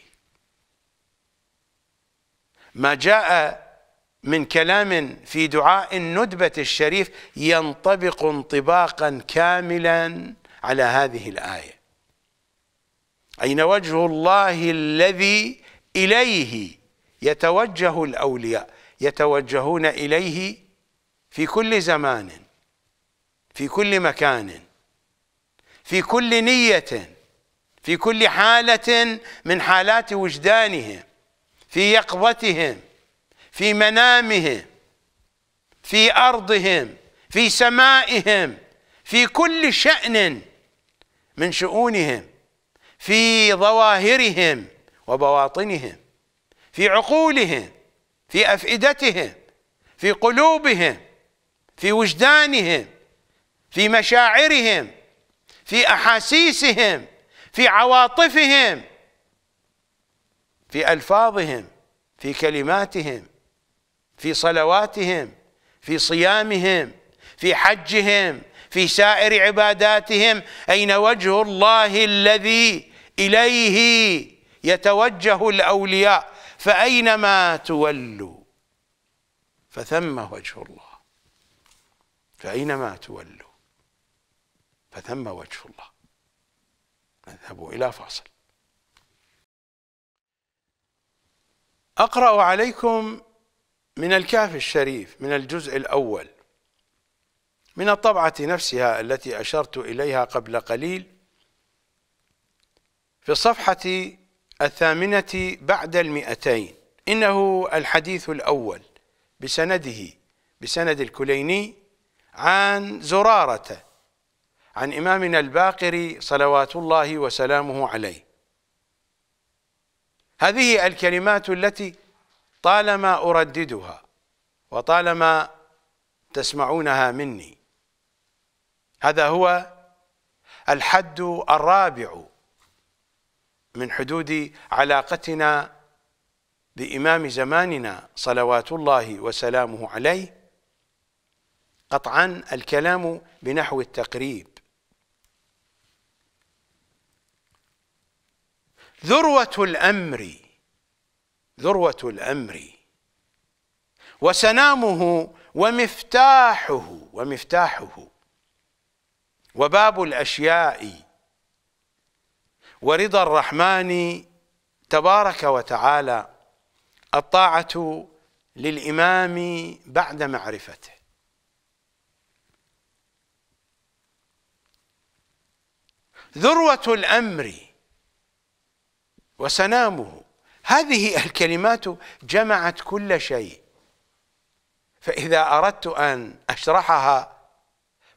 ما جاء من كلام في دعاء الندبة الشريف ينطبق انطباقا كاملا على هذه الآية أين وجه الله الذي إليه يتوجه الأولياء يتوجهون إليه في كل زمان في كل مكان في كل نية في كل حالة من حالات وجدانهم في يقظتهم في منامهم في أرضهم في سمائهم في كل شأن من شؤونهم في ظواهرهم وبواطنهم في عقولهم في أفئدتهم في قلوبهم في وجدانهم في مشاعرهم في احاسيسهم في عواطفهم في الفاظهم في كلماتهم في صلواتهم في صيامهم في حجهم في سائر عباداتهم اين وجه الله الذي اليه يتوجه الاولياء فاينما تولوا فثم وجه الله فاينما تولوا فثم وجه الله نذهب إلى فاصل أقرأ عليكم من الكهف الشريف من الجزء الأول من الطبعة نفسها التي أشرت إليها قبل قليل في الصفحة الثامنة بعد المئتين إنه الحديث الأول بسنده بسند الكليني عن زرارة عن إمامنا الباقر صلوات الله وسلامه عليه هذه الكلمات التي طالما أرددها وطالما تسمعونها مني هذا هو الحد الرابع من حدود علاقتنا بإمام زماننا صلوات الله وسلامه عليه قطعا الكلام بنحو التقريب ذروة الأمر ذروة الأمر وسنامه ومفتاحه ومفتاحه وباب الأشياء ورضا الرحمن تبارك وتعالى الطاعة للإمام بعد معرفته ذروة الأمر وسنامه هذه الكلمات جمعت كل شيء فإذا أردت أن أشرحها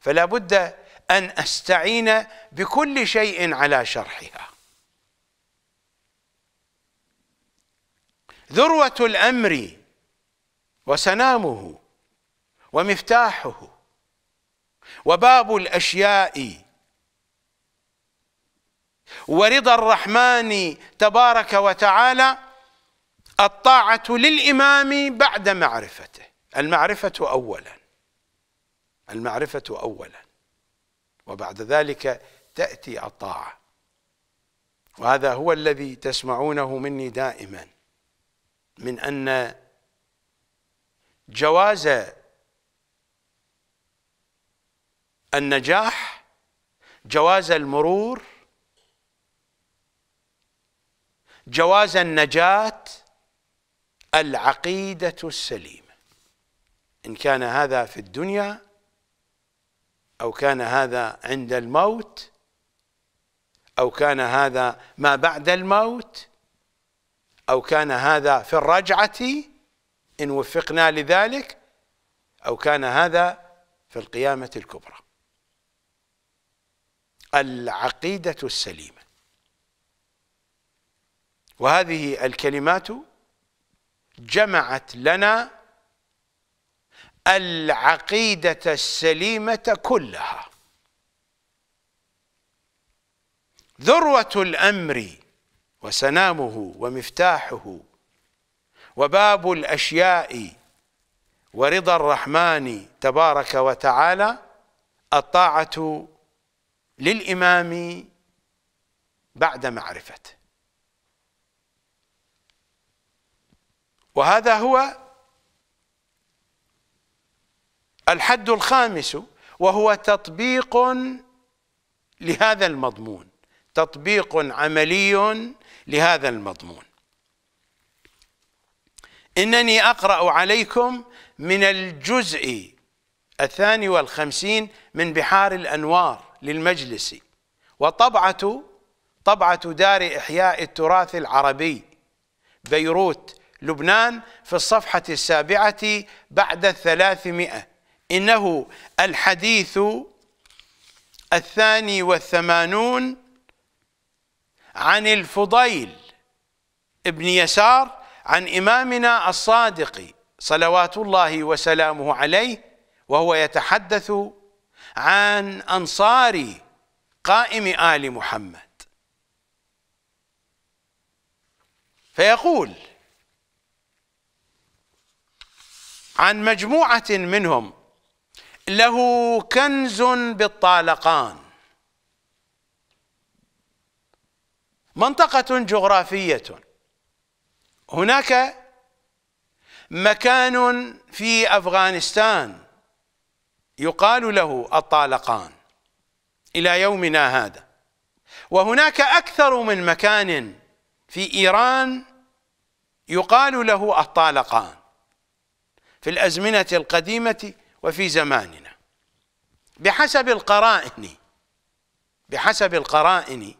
فلا بد أن أستعين بكل شيء على شرحها ذروة الأمر وسنامه ومفتاحه وباب الأشياء ورضا الرحمن تبارك وتعالى الطاعة للإمام بعد معرفته المعرفة أولا المعرفة أولا وبعد ذلك تأتي الطاعة وهذا هو الذي تسمعونه مني دائما من أن جواز النجاح جواز المرور جواز النجاة العقيدة السليمة إن كان هذا في الدنيا أو كان هذا عند الموت أو كان هذا ما بعد الموت أو كان هذا في الرجعة إن وفقنا لذلك أو كان هذا في القيامة الكبرى العقيدة السليمة وهذه الكلمات جمعت لنا العقيدة السليمة كلها ذروة الأمر وسنامه ومفتاحه وباب الأشياء ورضا الرحمن تبارك وتعالى الطاعة للإمام بعد معرفته وهذا هو الحد الخامس وهو تطبيق لهذا المضمون تطبيق عملي لهذا المضمون إنني أقرأ عليكم من الجزء الثاني والخمسين من بحار الأنوار للمجلس وطبعة طبعة دار إحياء التراث العربي بيروت لبنان في الصفحة السابعة بعد الثلاثمائة إنه الحديث الثاني والثمانون عن الفضيل ابن يسار عن إمامنا الصادق صلوات الله وسلامه عليه وهو يتحدث عن أنصار قائم آل محمد فيقول عن مجموعة منهم له كنز بالطالقان منطقة جغرافية هناك مكان في أفغانستان يقال له الطالقان إلى يومنا هذا وهناك أكثر من مكان في إيران يقال له الطالقان في الأزمنة القديمة وفي زماننا بحسب القرائن بحسب القرائن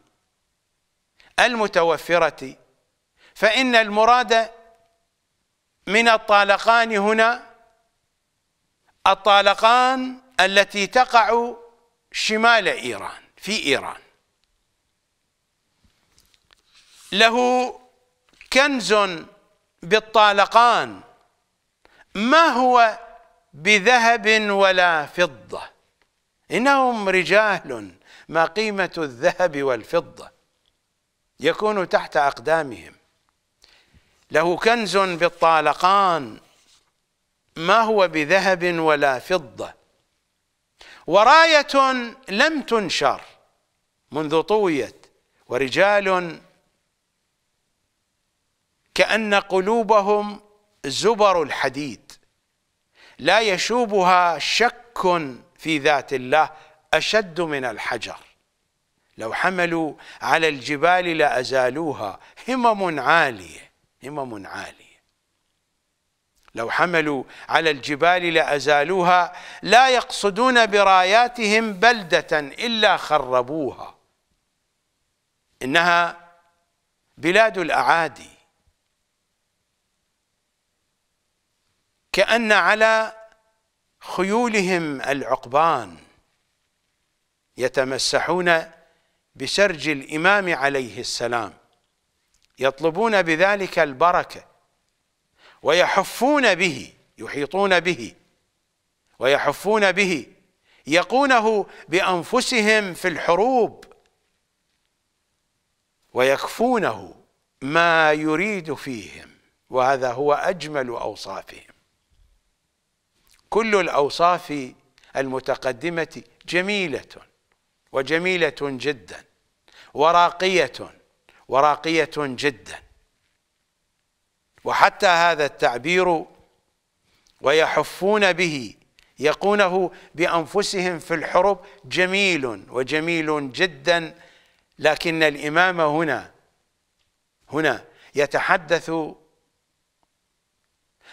المتوفرة فإن المراد من الطالقان هنا الطالقان التي تقع شمال إيران في إيران له كنز بالطالقان ما هو بذهب ولا فضة إنهم رجال ما قيمة الذهب والفضة يكون تحت أقدامهم له كنز بالطالقان ما هو بذهب ولا فضة وراية لم تنشر منذ طويت ورجال كأن قلوبهم زبر الحديد لا يشوبها شك في ذات الله أشد من الحجر لو حملوا على الجبال لأزالوها همم عالية همم عالية لو حملوا على الجبال لأزالوها لا يقصدون براياتهم بلدة إلا خربوها إنها بلاد الأعادي كأن على خيولهم العقبان يتمسحون بسرج الإمام عليه السلام يطلبون بذلك البركة ويحفون به يحيطون به ويحفون به يقونه بأنفسهم في الحروب ويكفونه ما يريد فيهم وهذا هو أجمل أوصافهم كل الأوصاف المتقدمة جميلة وجميلة جدا وراقية وراقية جدا وحتى هذا التعبير ويحفون به يقونه بأنفسهم في الحرب جميل وجميل جدا لكن الإمام هنا هنا يتحدث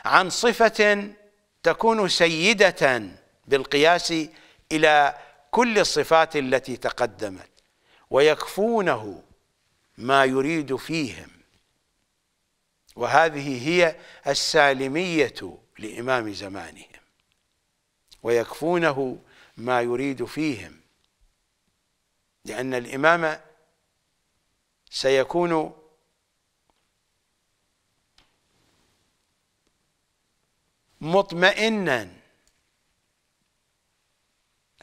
عن صفة تكون سيدة بالقياس إلى كل الصفات التي تقدمت ويكفونه ما يريد فيهم وهذه هي السالمية لإمام زمانهم ويكفونه ما يريد فيهم لأن الإمام سيكون مطمئنا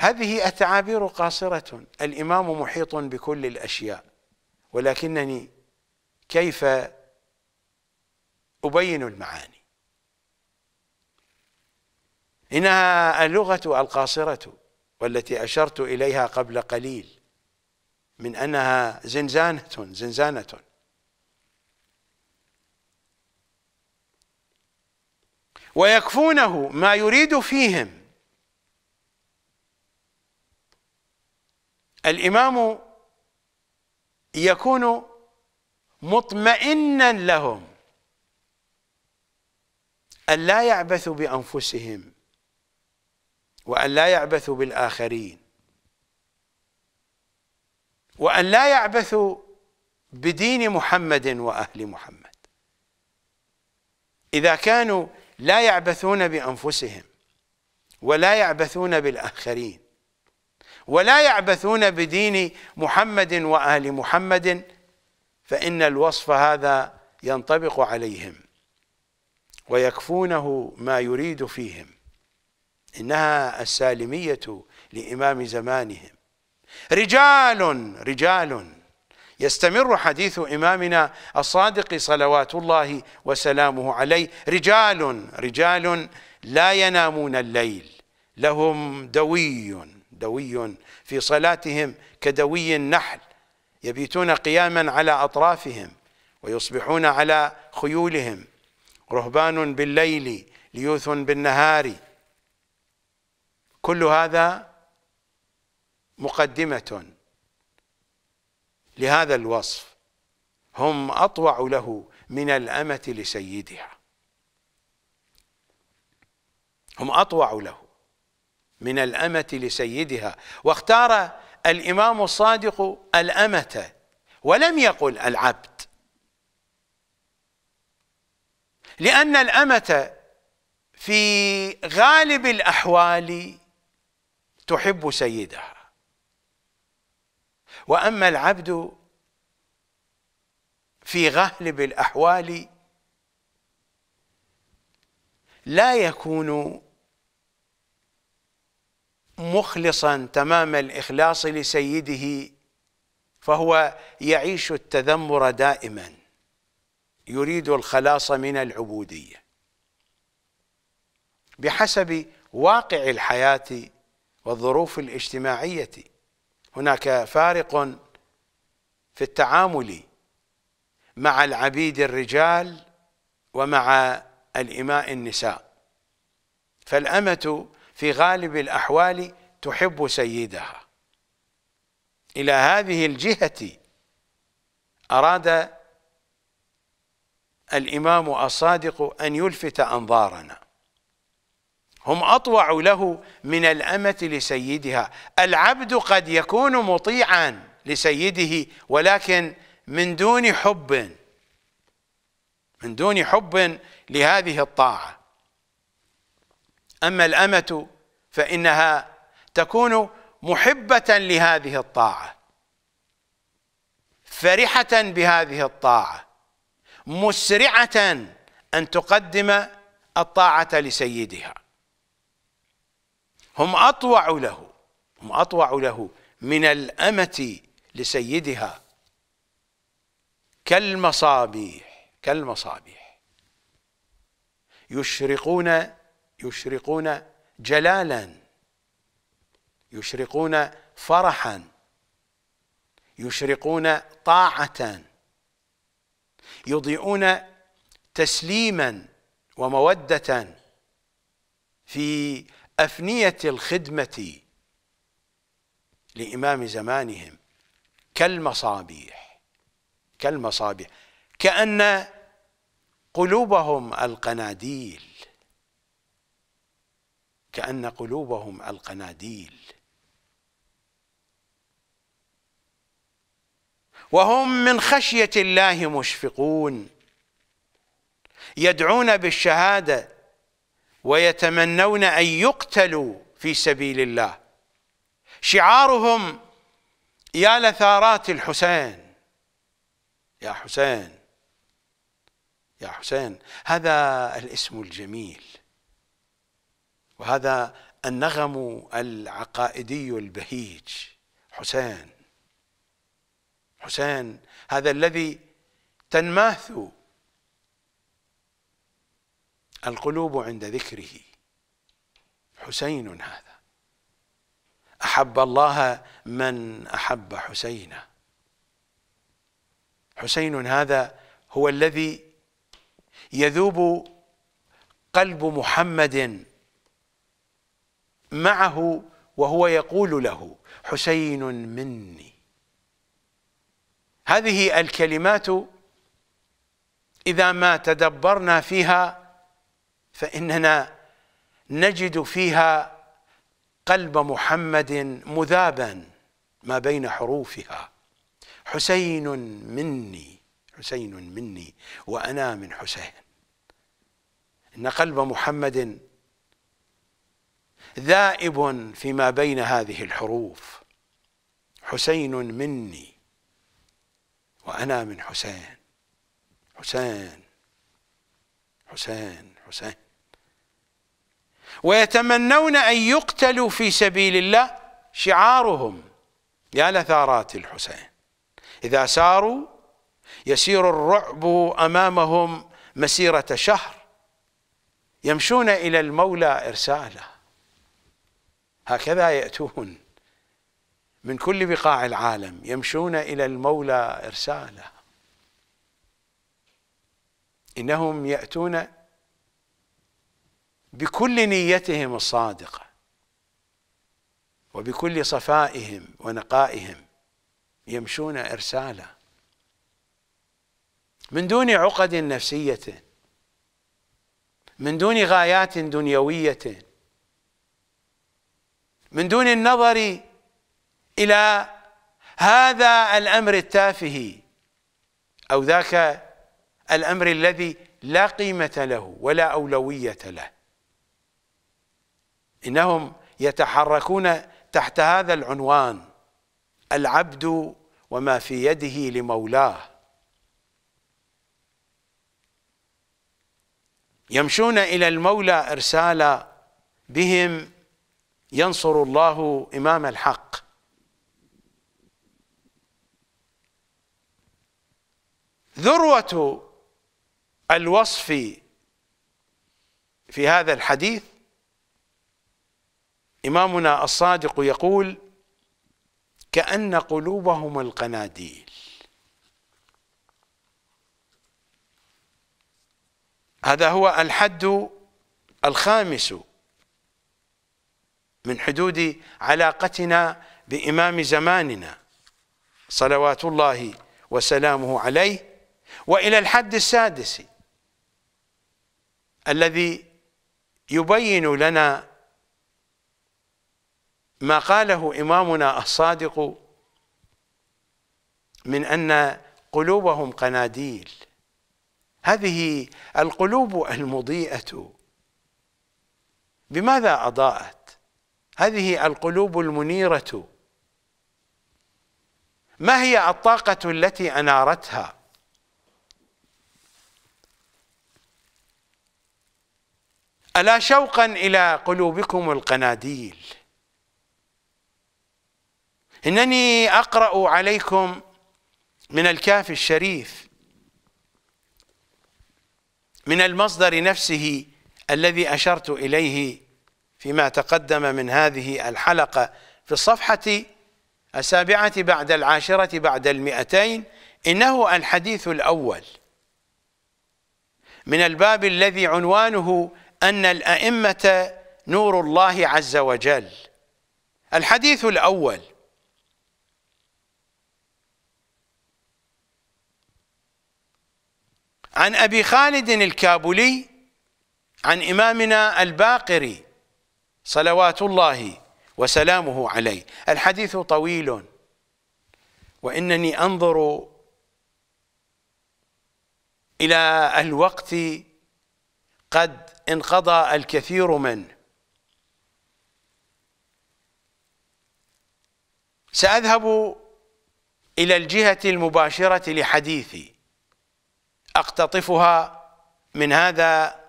هذه التعابير قاصرة الإمام محيط بكل الأشياء ولكنني كيف أبين المعاني إنها اللغة القاصرة والتي أشرت إليها قبل قليل من أنها زنزانة زنزانة ويكفونه ما يريد فيهم الامام يكون مطمئنا لهم ان لا يعبثوا بانفسهم وان لا يعبثوا بالاخرين وان لا يعبثوا بدين محمد واهل محمد اذا كانوا لا يعبثون بأنفسهم ولا يعبثون بالآخرين ولا يعبثون بدين محمد وآل محمد فإن الوصف هذا ينطبق عليهم ويكفونه ما يريد فيهم إنها السالمية لإمام زمانهم رجال رجال يستمر حديث إمامنا الصادق صلوات الله وسلامه عليه رجال رجال لا ينامون الليل لهم دوي دوي في صلاتهم كدوي النحل يبيتون قياما على أطرافهم ويصبحون على خيولهم رهبان بالليل ليوث بالنهار كل هذا مقدمة لهذا الوصف هم أطوع له من الأمة لسيدها هم أطوع له من الأمة لسيدها واختار الإمام الصادق الأمة ولم يقل العبد لأن الأمة في غالب الأحوال تحب سيدها واما العبد في غالب الاحوال لا يكون مخلصا تمام الاخلاص لسيده فهو يعيش التذمر دائما يريد الخلاص من العبوديه بحسب واقع الحياه والظروف الاجتماعيه هناك فارق في التعامل مع العبيد الرجال ومع الإماء النساء فالأمة في غالب الأحوال تحب سيدها إلى هذه الجهة أراد الإمام الصادق أن يلفت أنظارنا هم أطوع له من الأمة لسيدها العبد قد يكون مطيعا لسيده ولكن من دون حب من دون حب لهذه الطاعة أما الأمة فإنها تكون محبة لهذه الطاعة فرحة بهذه الطاعة مسرعة أن تقدم الطاعة لسيدها هم أطوع له هم أطوع له من الأمة لسيدها كالمصابيح كالمصابيح يشرقون يشرقون جلالا يشرقون فرحا يشرقون طاعة يضيئون تسليما ومودة في أفنية الخدمة لإمام زمانهم كالمصابيح كالمصابيح كأن قلوبهم القناديل كأن قلوبهم القناديل وهم من خشية الله مشفقون يدعون بالشهادة ويتمنون ان يقتلوا في سبيل الله شعارهم يا لثارات الحسين يا حسين يا حسين هذا الاسم الجميل وهذا النغم العقائدي البهيج حسين حسين هذا الذي تنماث القلوب عند ذكره حسين هذا أحب الله من أحب حسينه حسين هذا هو الذي يذوب قلب محمد معه وهو يقول له حسين مني هذه الكلمات إذا ما تدبرنا فيها فإننا نجد فيها قلب محمد مذابا ما بين حروفها حسين مني حسين مني وأنا من حسين إن قلب محمد ذائب فيما بين هذه الحروف حسين مني وأنا من حسين حسين حسين حسين ويتمنون أن يقتلوا في سبيل الله شعارهم يا لثارات الحسين إذا ساروا يسير الرعب أمامهم مسيرة شهر يمشون إلى المولى إرساله هكذا يأتون من كل بقاع العالم يمشون إلى المولى إرساله إنهم يأتون بكل نيتهم الصادقه وبكل صفائهم ونقائهم يمشون ارسالا من دون عقد نفسيه من دون غايات دنيويه من دون النظر الى هذا الامر التافه او ذاك الامر الذي لا قيمه له ولا اولويه له إنهم يتحركون تحت هذا العنوان العبد وما في يده لمولاه يمشون إلى المولى إرسالا بهم ينصر الله إمام الحق ذروة الوصف في هذا الحديث إمامنا الصادق يقول كأن قلوبهم القناديل هذا هو الحد الخامس من حدود علاقتنا بإمام زماننا صلوات الله وسلامه عليه وإلى الحد السادس الذي يبين لنا ما قاله إمامنا الصادق من أن قلوبهم قناديل هذه القلوب المضيئة بماذا أضاءت هذه القلوب المنيرة ما هي الطاقة التي أنارتها ألا شوقا إلى قلوبكم القناديل إنني أقرأ عليكم من الكاف الشريف من المصدر نفسه الذي أشرت إليه فيما تقدم من هذه الحلقة في الصفحة السابعة بعد العاشرة بعد المئتين إنه الحديث الأول من الباب الذي عنوانه أن الأئمة نور الله عز وجل الحديث الأول عن أبي خالد الكابولي عن إمامنا الباقري صلوات الله وسلامه عليه الحديث طويل وإنني أنظر إلى الوقت قد انقضى الكثير منه سأذهب إلى الجهة المباشرة لحديثي اقتطفها من هذا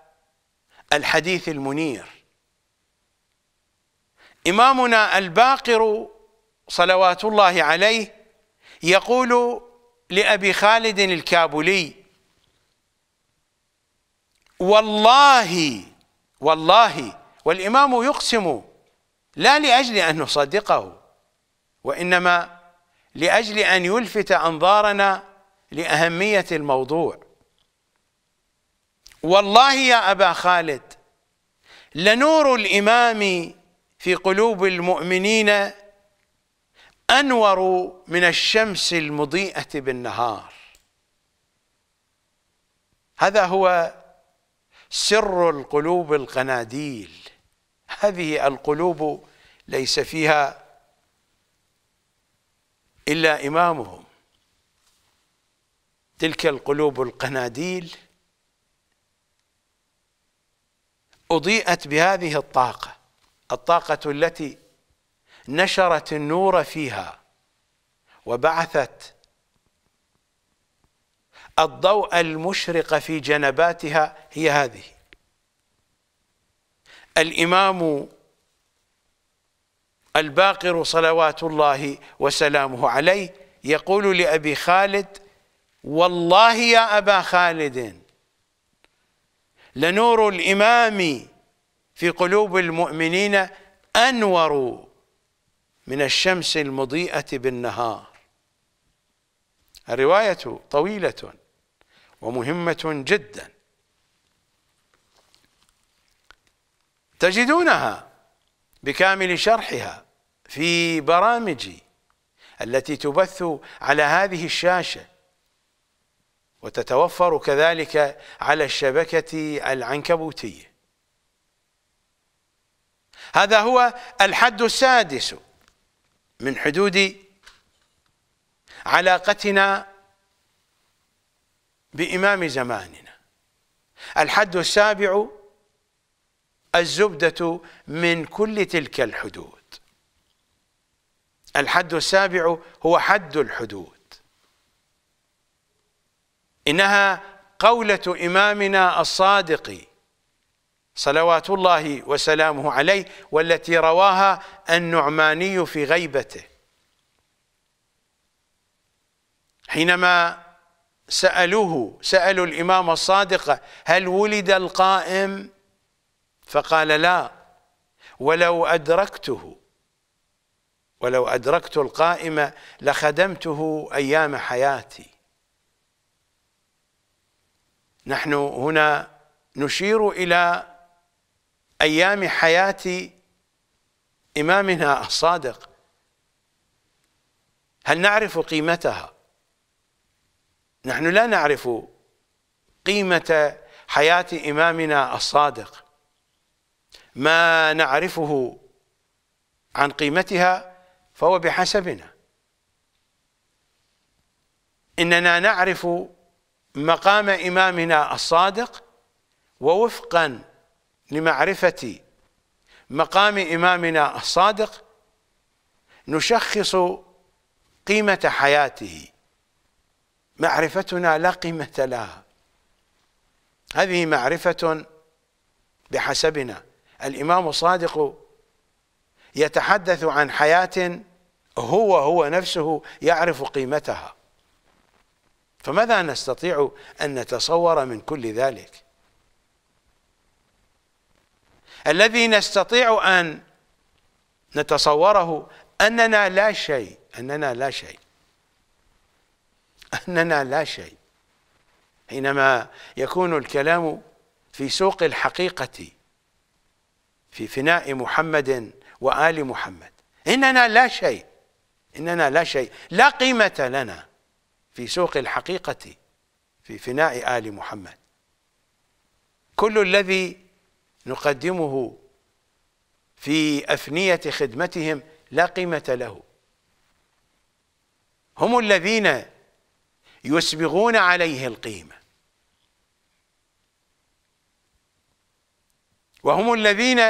الحديث المنير امامنا الباقر صلوات الله عليه يقول لابي خالد الكابولي والله والله والامام يقسم لا لاجل ان نصدقه وانما لاجل ان يلفت انظارنا لاهميه الموضوع والله يا أبا خالد لنور الإمام في قلوب المؤمنين أنور من الشمس المضيئة بالنهار هذا هو سر القلوب القناديل هذه القلوب ليس فيها إلا إمامهم تلك القلوب القناديل أضيئت بهذه الطاقة الطاقة التي نشرت النور فيها وبعثت الضوء المشرق في جنباتها هي هذه الإمام الباقر صلوات الله وسلامه عليه يقول لأبي خالد والله يا أبا خالد لنور الإمام في قلوب المؤمنين أنور من الشمس المضيئة بالنهار الرواية طويلة ومهمة جدا تجدونها بكامل شرحها في برامجي التي تبث على هذه الشاشه وتتوفر كذلك على الشبكة العنكبوتية هذا هو الحد السادس من حدود علاقتنا بإمام زماننا الحد السابع الزبدة من كل تلك الحدود الحد السابع هو حد الحدود إنها قولة إمامنا الصادق صلوات الله وسلامه عليه والتي رواها النعماني في غيبته حينما سألوه سألوا الإمام الصادق هل ولد القائم فقال لا ولو أدركته ولو أدركت القائم لخدمته أيام حياتي نحن هنا نشير إلى أيام حياة إمامنا الصادق هل نعرف قيمتها نحن لا نعرف قيمة حياة إمامنا الصادق ما نعرفه عن قيمتها فهو بحسبنا إننا نعرف مقام إمامنا الصادق ووفقا لمعرفة مقام إمامنا الصادق نشخص قيمة حياته معرفتنا لا قيمة لها هذه معرفة بحسبنا الإمام الصادق يتحدث عن حياة هو هو نفسه يعرف قيمتها فماذا نستطيع أن نتصور من كل ذلك الذي نستطيع أن نتصوره أننا لا شيء أننا لا شيء أننا لا شيء حينما يكون الكلام في سوق الحقيقة في فناء محمد وآل محمد إننا لا شيء إننا لا شيء لا قيمة لنا في سوق الحقيقة في فناء آل محمد كل الذي نقدمه في أفنية خدمتهم لا قيمة له هم الذين يسبغون عليه القيمة وهم الذين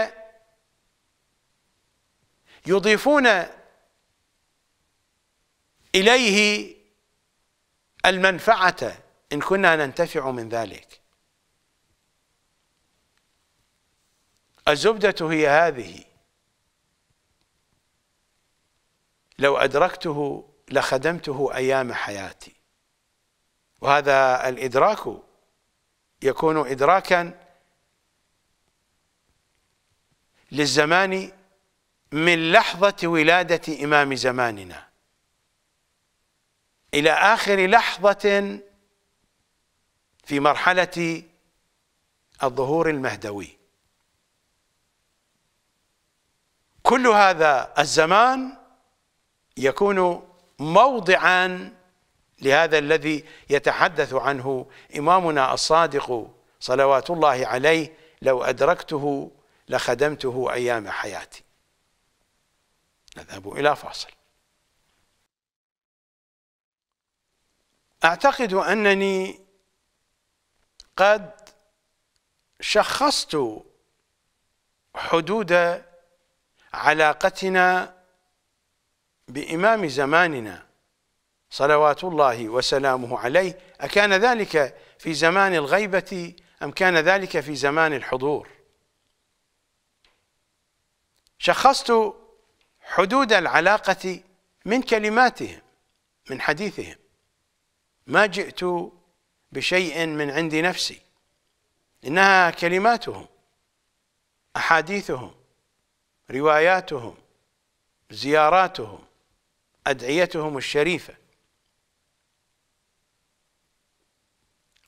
يضيفون إليه المنفعة إن كنا ننتفع من ذلك الزبدة هي هذه لو أدركته لخدمته أيام حياتي وهذا الإدراك يكون إدراكا للزمان من لحظة ولادة إمام زماننا الى اخر لحظه في مرحله الظهور المهدوي كل هذا الزمان يكون موضعا لهذا الذي يتحدث عنه امامنا الصادق صلوات الله عليه لو ادركته لخدمته ايام حياتي نذهب الى فاصل اعتقد انني قد شخصت حدود علاقتنا بامام زماننا صلوات الله وسلامه عليه اكان ذلك في زمان الغيبه ام كان ذلك في زمان الحضور شخصت حدود العلاقه من كلماتهم من حديثهم ما جئت بشيء من عند نفسي انها كلماتهم احاديثهم رواياتهم زياراتهم ادعيتهم الشريفه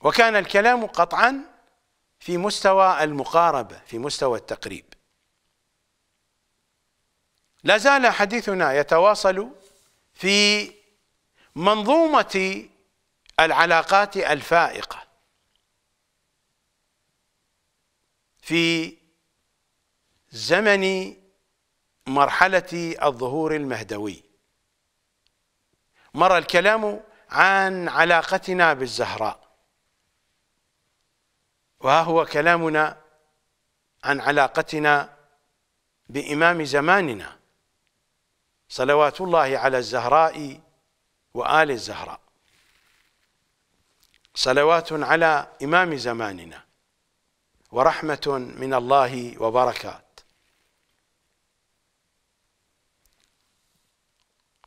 وكان الكلام قطعا في مستوى المقاربه في مستوى التقريب لا زال حديثنا يتواصل في منظومه العلاقات الفائقة في زمن مرحلة الظهور المهدوي مر الكلام عن علاقتنا بالزهراء وها هو كلامنا عن علاقتنا بإمام زماننا صلوات الله على الزهراء وآل الزهراء صلوات على إمام زماننا ورحمة من الله وبركات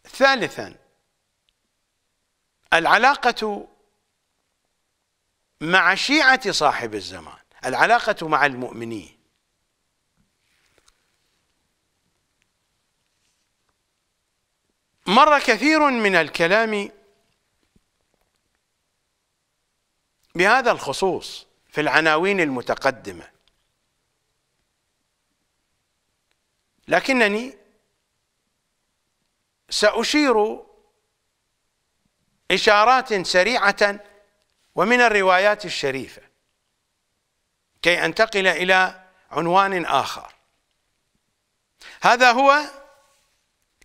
ثالثا العلاقة مع شيعة صاحب الزمان العلاقة مع المؤمنين مر كثير من الكلام بهذا الخصوص في العناوين المتقدمه لكنني ساشير اشارات سريعه ومن الروايات الشريفه كي انتقل الى عنوان اخر هذا هو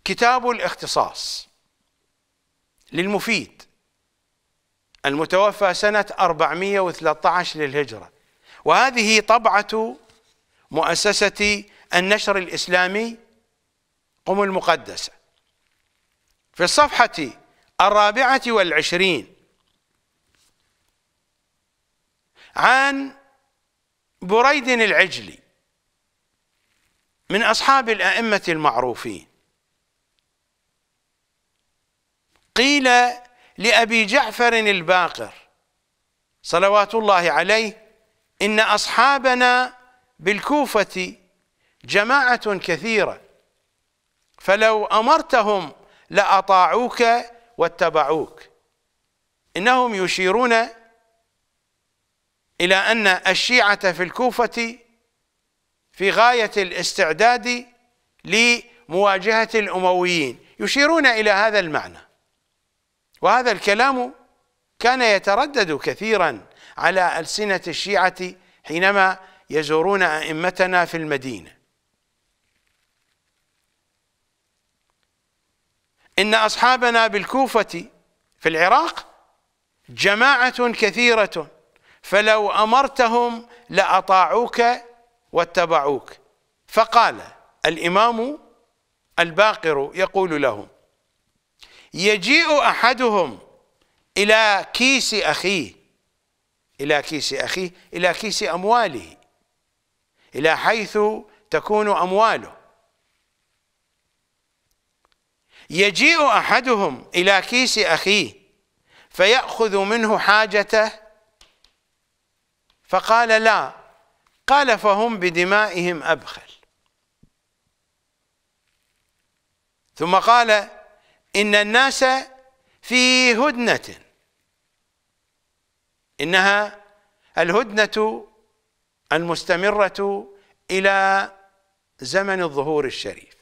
كتاب الاختصاص للمفيد المتوفى سنة 413 للهجرة وهذه طبعة مؤسسة النشر الإسلامي قم المقدسة في الصفحة الرابعة والعشرين عن بريد العجلي من أصحاب الأئمة المعروفين قيل لأبي جعفر الباقر صلوات الله عليه إن أصحابنا بالكوفة جماعة كثيرة فلو أمرتهم لأطاعوك واتبعوك إنهم يشيرون إلى أن الشيعة في الكوفة في غاية الاستعداد لمواجهة الأمويين يشيرون إلى هذا المعنى وهذا الكلام كان يتردد كثيرا على ألسنة الشيعة حينما يزورون أئمتنا في المدينة إن أصحابنا بالكوفة في العراق جماعة كثيرة فلو أمرتهم لأطاعوك واتبعوك فقال الإمام الباقر يقول لهم يجيء احدهم الى كيس اخيه الى كيس اخيه الى كيس امواله الى حيث تكون امواله يجيء احدهم الى كيس اخيه فياخذ منه حاجته فقال لا قال فهم بدمائهم ابخل ثم قال إن الناس في هدنة إنها الهدنة المستمرة إلى زمن الظهور الشريف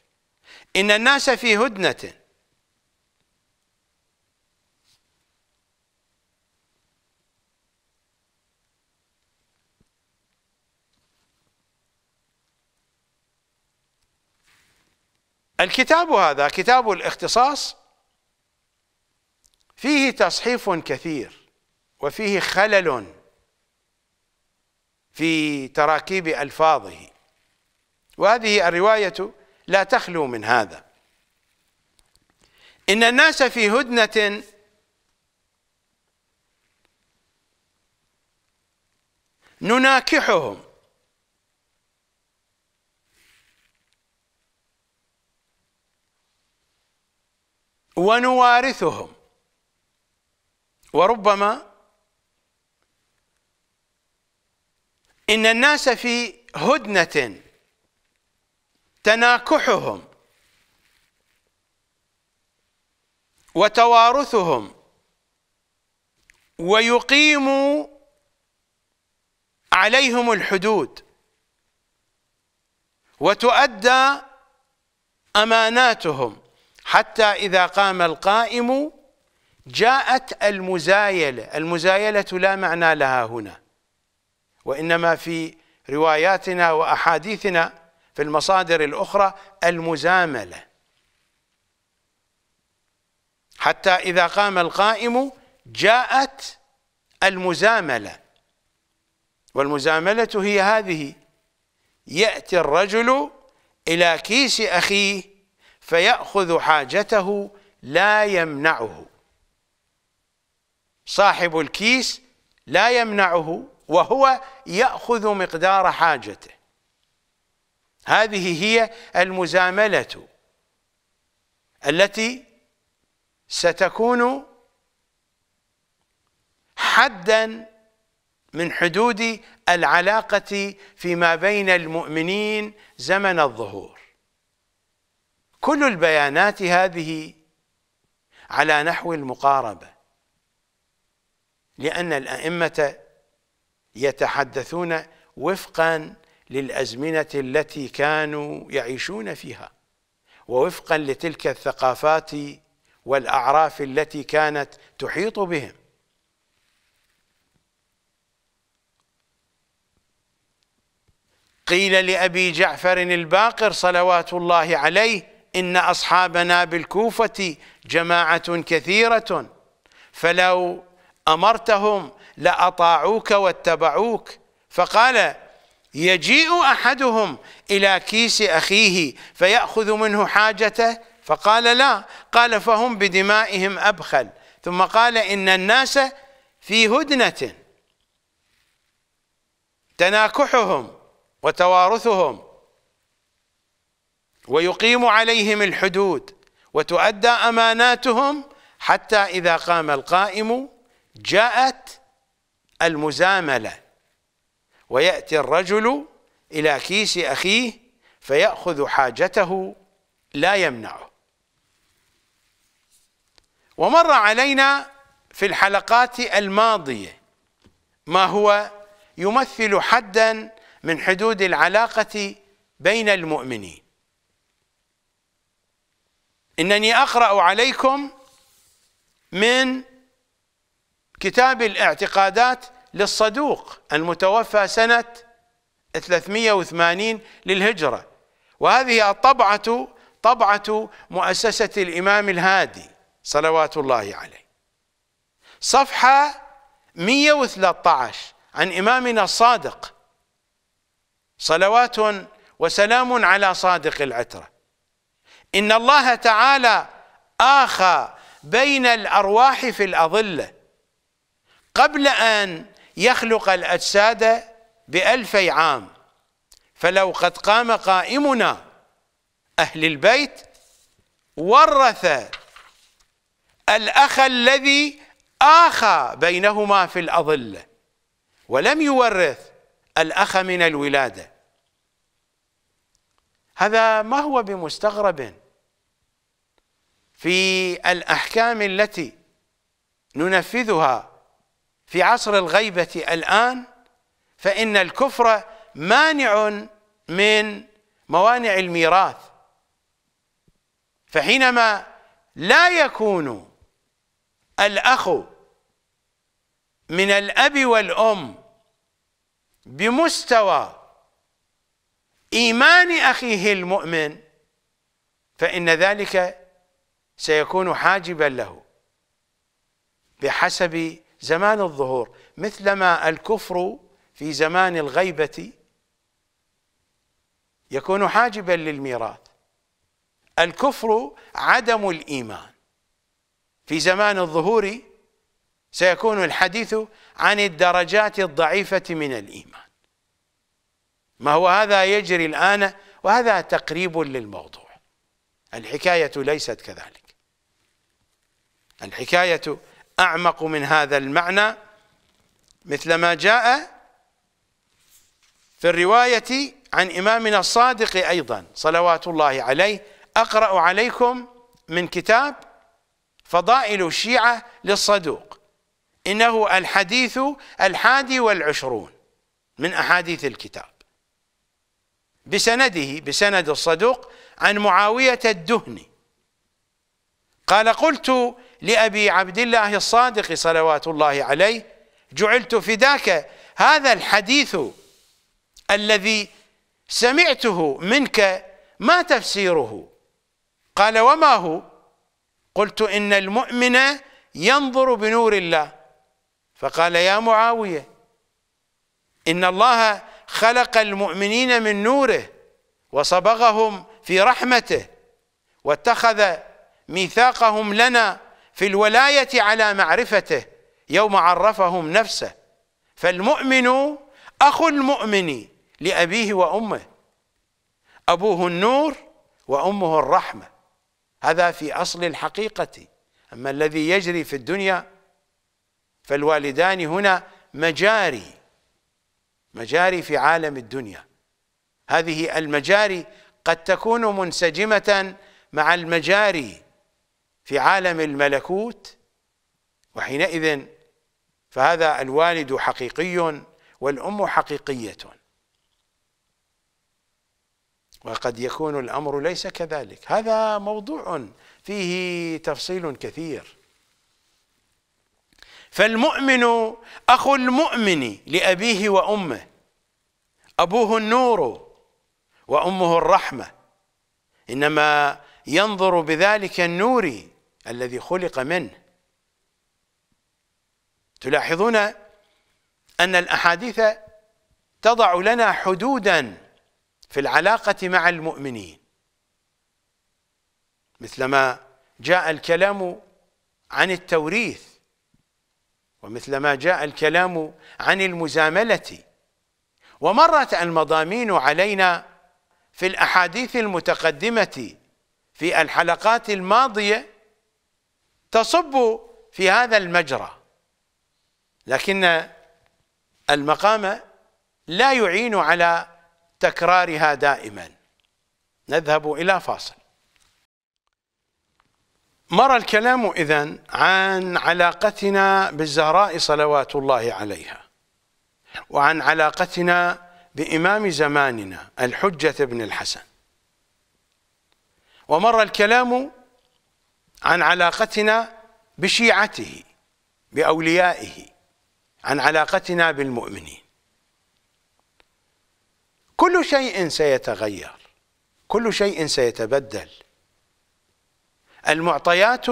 إن الناس في هدنة الكتاب هذا كتاب الاختصاص فيه تصحيف كثير وفيه خلل في تراكيب الفاظه وهذه الروايه لا تخلو من هذا ان الناس في هدنه نناكحهم ونوارثهم وربما إن الناس في هدنة تناكحهم وتوارثهم ويقيم عليهم الحدود وتؤدى اماناتهم حتى اذا قام القائم جاءت المزايلة المزايلة لا معنى لها هنا وإنما في رواياتنا وأحاديثنا في المصادر الأخرى المزاملة حتى إذا قام القائم جاءت المزاملة والمزاملة هي هذه يأتي الرجل إلى كيس أخيه فيأخذ حاجته لا يمنعه صاحب الكيس لا يمنعه وهو يأخذ مقدار حاجته هذه هي المزاملة التي ستكون حدا من حدود العلاقة فيما بين المؤمنين زمن الظهور كل البيانات هذه على نحو المقاربة لأن الأئمة يتحدثون وفقا للأزمنة التي كانوا يعيشون فيها ووفقا لتلك الثقافات والأعراف التي كانت تحيط بهم قيل لأبي جعفر الباقر صلوات الله عليه إن أصحابنا بالكوفة جماعة كثيرة فلو أمرتهم لأطاعوك واتبعوك فقال يجيء أحدهم إلى كيس أخيه فيأخذ منه حاجته فقال لا قال فهم بدمائهم أبخل ثم قال إن الناس في هدنة تناكحهم وتوارثهم ويقيم عليهم الحدود وتؤدى أماناتهم حتى إذا قام القائم جاءت المزامله وياتي الرجل الى كيس اخيه فياخذ حاجته لا يمنعه ومر علينا في الحلقات الماضيه ما هو يمثل حدا من حدود العلاقه بين المؤمنين انني اقرا عليكم من كتاب الاعتقادات للصدوق المتوفى سنة 380 للهجرة وهذه الطبعة طبعة مؤسسة الإمام الهادي صلوات الله عليه صفحة 113 عن إمامنا الصادق صلوات وسلام على صادق العترة إن الله تعالى آخى بين الأرواح في الأضلة قبل أن يخلق الأجساد بألفي عام فلو قد قام قائمنا أهل البيت ورث الأخ الذي آخى بينهما في الأضلة ولم يورث الأخ من الولادة هذا ما هو بمستغرب في الأحكام التي ننفذها في عصر الغيبة الآن فإن الكفر مانع من موانع الميراث فحينما لا يكون الأخ من الأب والأم بمستوى إيمان أخيه المؤمن فإن ذلك سيكون حاجبا له بحسب زمان الظهور مثلما الكفر في زمان الغيبة يكون حاجبا للميراث الكفر عدم الإيمان في زمان الظهور سيكون الحديث عن الدرجات الضعيفة من الإيمان ما هو هذا يجري الآن وهذا تقريب للموضوع الحكاية ليست كذلك الحكاية أعمق من هذا المعنى مثل ما جاء في الرواية عن إمامنا الصادق أيضا صلوات الله عليه أقرأ عليكم من كتاب فضائل الشيعة للصدوق إنه الحديث الحادي والعشرون من أحاديث الكتاب بسنده بسند الصدوق عن معاوية الدهني قال قلت لأبي عبد الله الصادق صلوات الله عليه جعلت فداك هذا الحديث الذي سمعته منك ما تفسيره قال وما هو قلت إن المؤمن ينظر بنور الله فقال يا معاوية إن الله خلق المؤمنين من نوره وصبغهم في رحمته واتخذ ميثاقهم لنا في الولاية على معرفته يوم عرفهم نفسه فالمؤمن أخو المؤمن لأبيه وأمه أبوه النور وأمه الرحمة هذا في أصل الحقيقة أما الذي يجري في الدنيا فالوالدان هنا مجاري مجاري في عالم الدنيا هذه المجاري قد تكون منسجمة مع المجاري في عالم الملكوت وحينئذ فهذا الوالد حقيقي والأم حقيقية وقد يكون الأمر ليس كذلك هذا موضوع فيه تفصيل كثير فالمؤمن أخو المؤمن لأبيه وأمه أبوه النور وأمه الرحمة إنما ينظر بذلك النور الذي خلق منه تلاحظون أن الأحاديث تضع لنا حدودا في العلاقة مع المؤمنين مثلما جاء الكلام عن التوريث ومثلما جاء الكلام عن المزاملة ومرت المضامين علينا في الأحاديث المتقدمة في الحلقات الماضية تصب في هذا المجرى لكن المقام لا يعين على تكرارها دائما نذهب إلى فاصل مر الكلام إذن عن علاقتنا بالزهراء صلوات الله عليها وعن علاقتنا بإمام زماننا الحجة بن الحسن ومر الكلام عن علاقتنا بشيعته باوليائه عن علاقتنا بالمؤمنين كل شيء سيتغير كل شيء سيتبدل المعطيات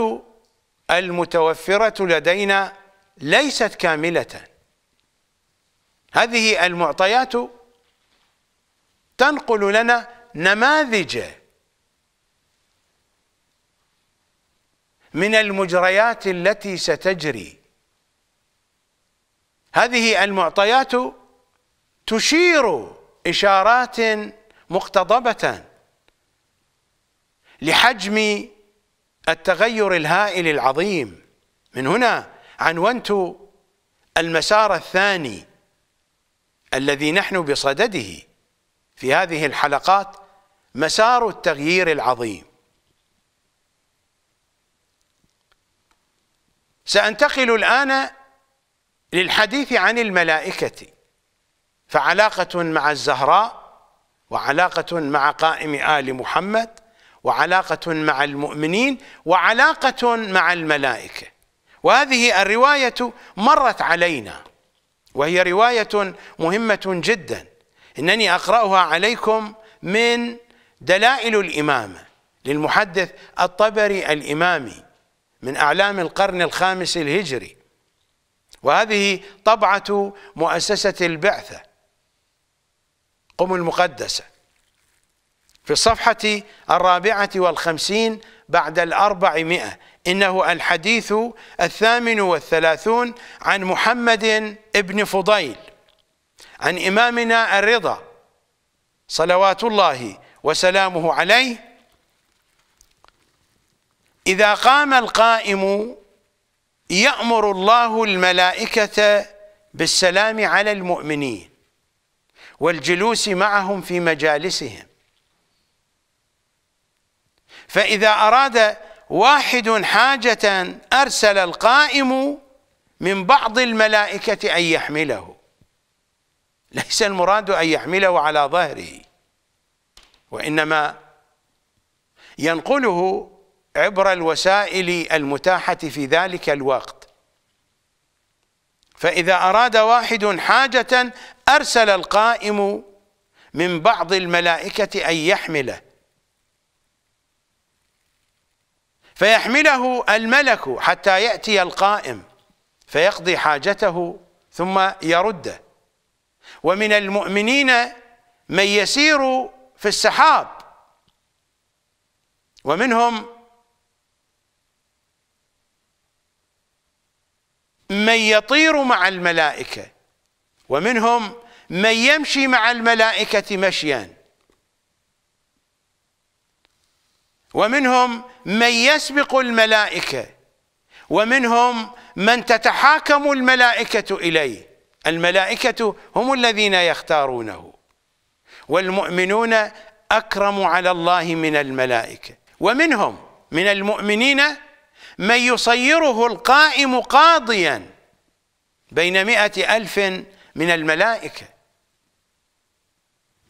المتوفره لدينا ليست كامله هذه المعطيات تنقل لنا نماذج من المجريات التي ستجري هذه المعطيات تشير إشارات مقتضبة لحجم التغير الهائل العظيم من هنا عنونت المسار الثاني الذي نحن بصدده في هذه الحلقات مسار التغيير العظيم سأنتقل الآن للحديث عن الملائكة فعلاقة مع الزهراء وعلاقة مع قائم آل محمد وعلاقة مع المؤمنين وعلاقة مع الملائكة وهذه الرواية مرت علينا وهي رواية مهمة جدا إنني أقرأها عليكم من دلائل الإمامة للمحدث الطبري الإمامي من أعلام القرن الخامس الهجري وهذه طبعة مؤسسة البعثة قم المقدسة في الصفحة الرابعة والخمسين بعد الأربعمائة إنه الحديث الثامن والثلاثون عن محمد ابن فضيل عن إمامنا الرضا صلوات الله وسلامه عليه إذا قام القائم يأمر الله الملائكة بالسلام على المؤمنين والجلوس معهم في مجالسهم فإذا أراد واحد حاجة أرسل القائم من بعض الملائكة أن يحمله ليس المراد أن يحمله على ظهره وإنما ينقله عبر الوسائل المتاحة في ذلك الوقت فإذا أراد واحد حاجة أرسل القائم من بعض الملائكة أن يحمله فيحمله الملك حتى يأتي القائم فيقضي حاجته ثم يرده ومن المؤمنين من يسير في السحاب ومنهم من يطير مع الملائكة ومنهم من يمشي مع الملائكة مشيا ومنهم من يسبق الملائكة ومنهم من تتحاكم الملائكة إليه الملائكة هم الذين يختارونه والمؤمنون أكرم على الله من الملائكة ومنهم من المؤمنين من يصيره القائم قاضيا بين مئة ألف من الملائكة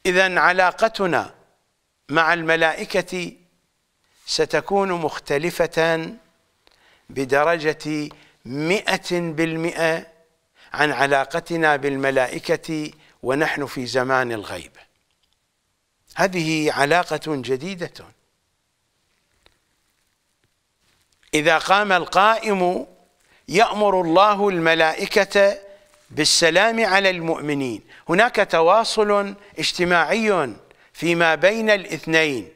إذا علاقتنا مع الملائكة ستكون مختلفة بدرجة مئة بالمئة عن علاقتنا بالملائكة ونحن في زمان الغيبة هذه علاقة جديدة إذا قام القائم يأمر الله الملائكة بالسلام على المؤمنين هناك تواصل اجتماعي فيما بين الاثنين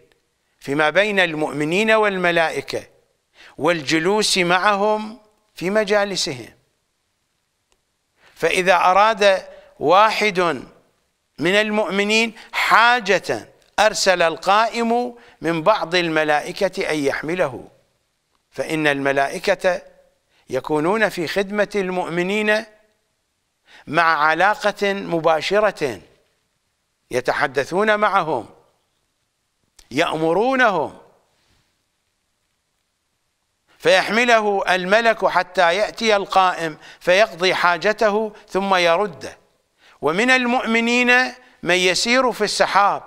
فيما بين المؤمنين والملائكة والجلوس معهم في مجالسهم فإذا أراد واحد من المؤمنين حاجة أرسل القائم من بعض الملائكة أن يحمله فإن الملائكة يكونون في خدمة المؤمنين مع علاقة مباشرة يتحدثون معهم يأمرونهم فيحمله الملك حتى يأتي القائم فيقضي حاجته ثم يرده ومن المؤمنين من يسير في السحاب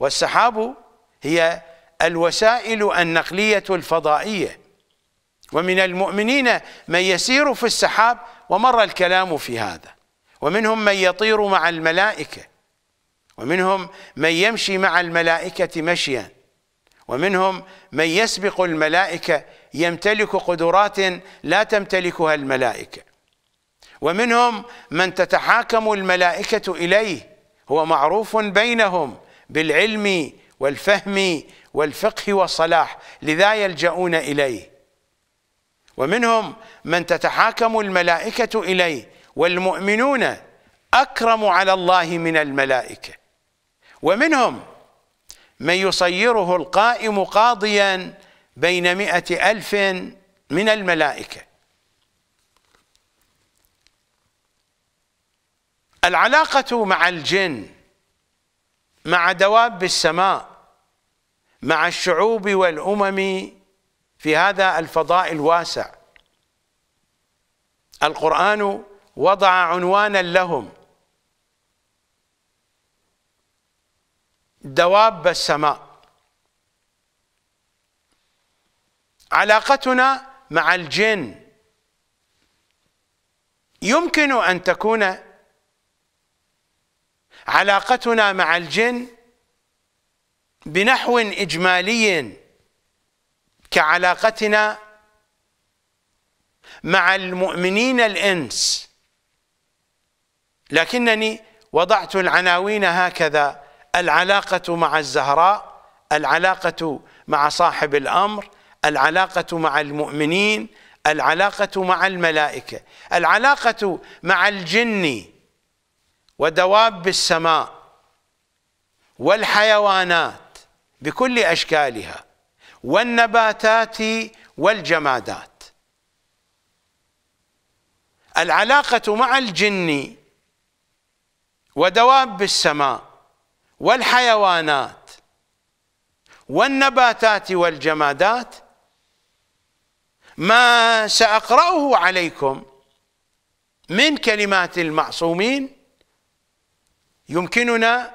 والسحاب هي الوسائل النقلية الفضائية ومن المؤمنين من يسير في السحاب ومر الكلام في هذا ومنهم من يطير مع الملائكة ومنهم من يمشي مع الملائكة مشيا ومنهم من يسبق الملائكة يمتلك قدرات لا تمتلكها الملائكة ومنهم من تتحاكم الملائكة إليه هو معروف بينهم بالعلم والفهم والفقه والصلاح لذا يلجؤون إليه ومنهم من تتحاكم الملائكة إليه والمؤمنون أكرم على الله من الملائكة ومنهم من يصيره القائم قاضيا بين مئة ألف من الملائكة العلاقة مع الجن مع دواب السماء مع الشعوب والأمم في هذا الفضاء الواسع القرآن وضع عنوانا لهم دواب السماء علاقتنا مع الجن يمكن أن تكون علاقتنا مع الجن بنحو إجمالي كعلاقتنا مع المؤمنين الانس لكنني وضعت العناوين هكذا العلاقه مع الزهراء العلاقه مع صاحب الامر العلاقه مع المؤمنين العلاقه مع الملائكه العلاقه مع الجن ودواب السماء والحيوانات بكل اشكالها والنباتات والجمادات العلاقة مع الجن ودواب السماء والحيوانات والنباتات والجمادات ما سأقرأه عليكم من كلمات المعصومين يمكننا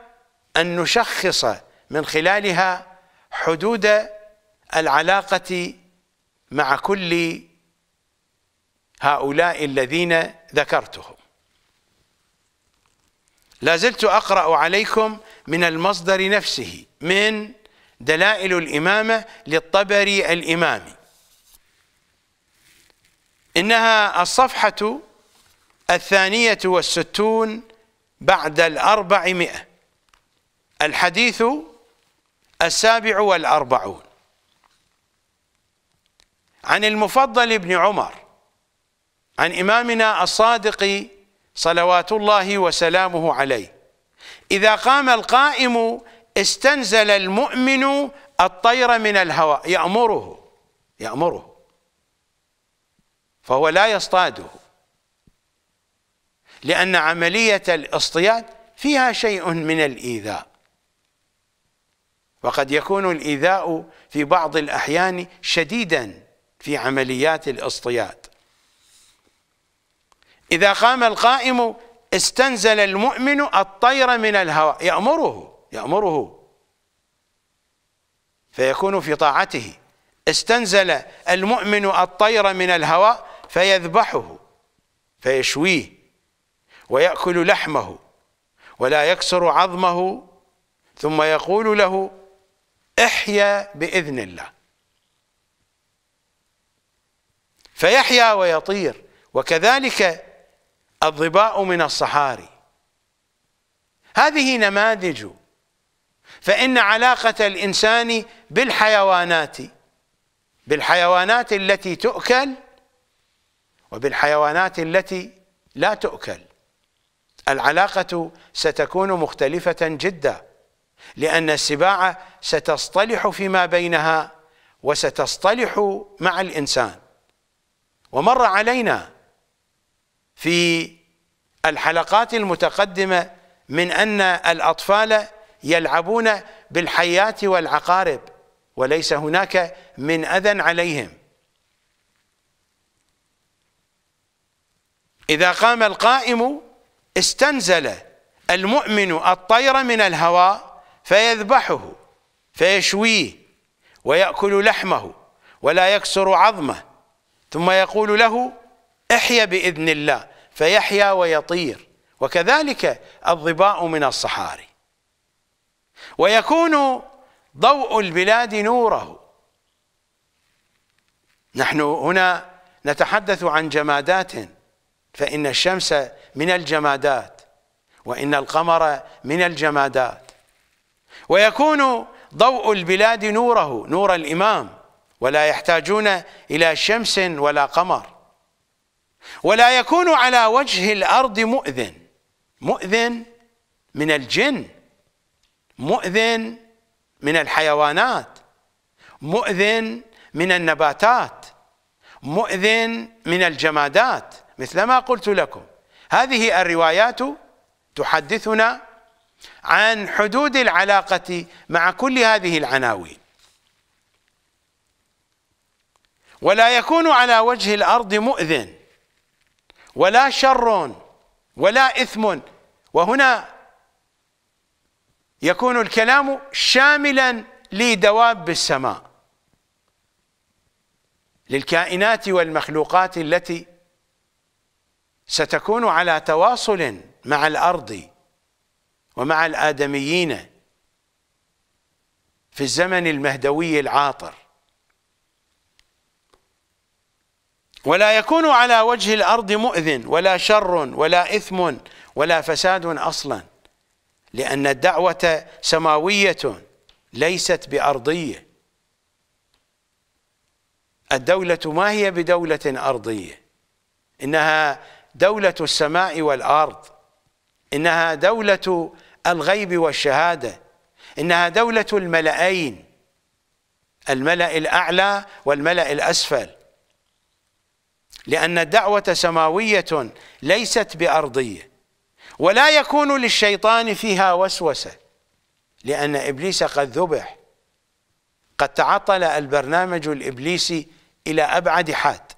أن نشخص من خلالها حدود العلاقة مع كل هؤلاء الذين ذكرتهم لازلت أقرأ عليكم من المصدر نفسه من دلائل الإمامة للطبري الإمامي إنها الصفحة الثانية والستون بعد الأربعمائة الحديث السابع والأربعون عن المفضل بن عمر عن إمامنا الصادق صلوات الله وسلامه عليه إذا قام القائم استنزل المؤمن الطير من الهواء يأمره يأمره فهو لا يصطاده لأن عملية الاصطياد فيها شيء من الإيذاء وقد يكون الإيذاء في بعض الأحيان شديدا في عمليات الاصطياد إذا قام القائم استنزل المؤمن الطير من الهواء يأمره يأمره فيكون في طاعته استنزل المؤمن الطير من الهواء فيذبحه فيشويه ويأكل لحمه ولا يكسر عظمه ثم يقول له احيا بإذن الله فيحيا ويطير وكذلك الظباء من الصحاري هذه نماذج فإن علاقة الإنسان بالحيوانات بالحيوانات التي تؤكل وبالحيوانات التي لا تؤكل العلاقة ستكون مختلفة جدا لأن السباع ستصطلح فيما بينها وستصطلح مع الإنسان ومر علينا في الحلقات المتقدمة من أن الأطفال يلعبون بالحيات والعقارب وليس هناك من أذى عليهم إذا قام القائم استنزل المؤمن الطير من الهواء فيذبحه فيشويه ويأكل لحمه ولا يكسر عظمه ثم يقول له احيا بإذن الله فيحيا ويطير وكذلك الضباء من الصحاري ويكون ضوء البلاد نوره نحن هنا نتحدث عن جمادات فإن الشمس من الجمادات وإن القمر من الجمادات ويكون ضوء البلاد نوره نور الإمام ولا يحتاجون إلى شمس ولا قمر ولا يكون على وجه الأرض مؤذن مؤذن من الجن مؤذن من الحيوانات مؤذن من النباتات مؤذن من الجمادات مثل ما قلت لكم هذه الروايات تحدثنا عن حدود العلاقة مع كل هذه العناوين ولا يكون على وجه الأرض مؤذن ولا شر ولا إثم وهنا يكون الكلام شاملا لدواب السماء للكائنات والمخلوقات التي ستكون على تواصل مع الأرض ومع الآدميين في الزمن المهدوي العاطر ولا يكون على وجه الأرض مؤذن ولا شر ولا إثم ولا فساد أصلا لأن الدعوة سماوية ليست بأرضية الدولة ما هي بدولة أرضية إنها دولة السماء والأرض إنها دولة الغيب والشهادة إنها دولة الملأين الملأ الأعلى والملأ الأسفل لأن الدعوة سماوية ليست بأرضية ولا يكون للشيطان فيها وسوسة لأن إبليس قد ذبح قد تعطل البرنامج الإبليسي إلى أبعد حد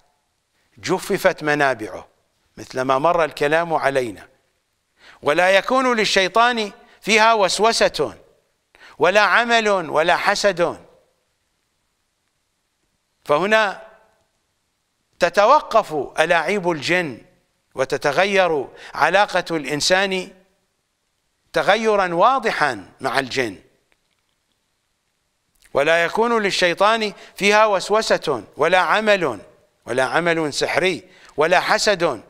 جففت منابعه مثلما مر الكلام علينا ولا يكون للشيطان فيها وسوسة ولا عمل ولا حسد فهنا تتوقف ألاعيب الجن وتتغير علاقة الإنسان تغيرا واضحا مع الجن ولا يكون للشيطان فيها وسوسة ولا عمل ولا عمل سحري ولا حسد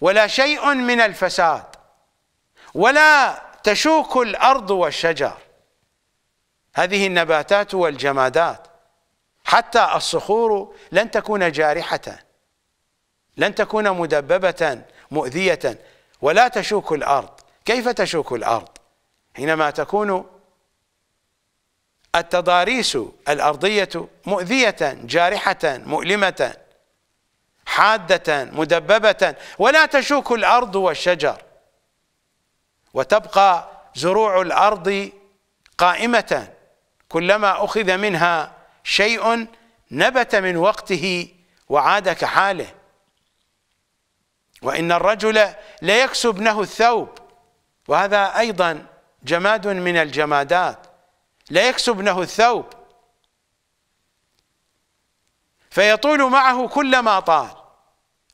ولا شيء من الفساد ولا تشوك الأرض والشجر هذه النباتات والجمادات حتى الصخور لن تكون جارحة لن تكون مدببة مؤذية ولا تشوك الأرض كيف تشوك الأرض حينما تكون التضاريس الأرضية مؤذية جارحة مؤلمة حادة مدببة ولا تشوك الأرض والشجر وتبقى زروع الأرض قائمة كلما أخذ منها شيء نبت من وقته وعاد كحاله وإن الرجل ليكسو ابنه الثوب وهذا أيضا جماد من الجمادات ليكسو ابنه الثوب فيطول معه كلما طال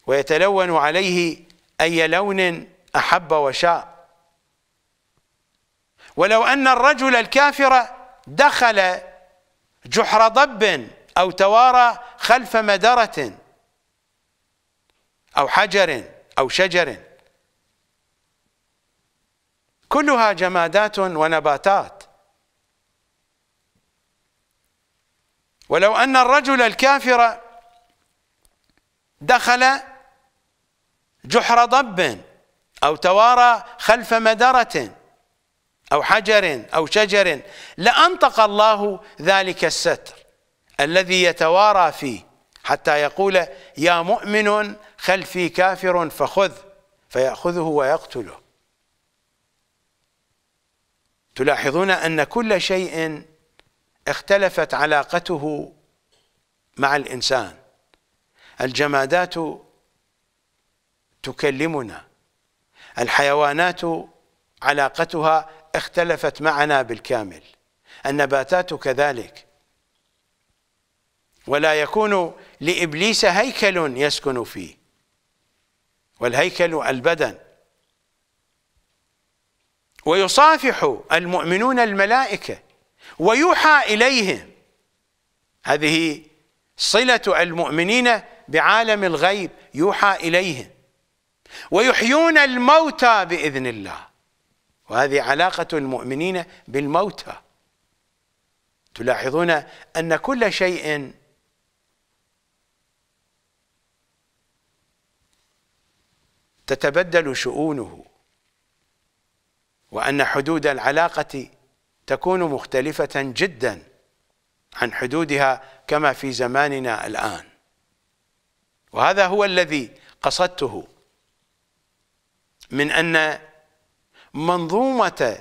ويتلون عليه أي لون أحب وشاء ولو أن الرجل الكافر دخل جحر ضب أو توارى خلف مدرة أو حجر أو شجر كلها جمادات ونباتات ولو أن الرجل الكافر دخل جحر ضب أو توارى خلف مدرة أو حجر أو شجر لأنطق الله ذلك الستر الذي يتوارى فيه حتى يقول يا مؤمن خلفي كافر فخذ فيأخذه ويقتله تلاحظون أن كل شيء اختلفت علاقته مع الإنسان الجمادات تكلمنا الحيوانات علاقتها اختلفت معنا بالكامل النباتات كذلك ولا يكون لابليس هيكل يسكن فيه والهيكل البدن ويصافح المؤمنون الملائكة ويوحى إليهم هذه صلة المؤمنين بعالم الغيب يوحى إليهم ويحيون الموتى بإذن الله وهذه علاقة المؤمنين بالموتى تلاحظون أن كل شيء تتبدل شؤونه وأن حدود العلاقة تكون مختلفة جدا عن حدودها كما في زماننا الآن وهذا هو الذي قصدته من أن منظومة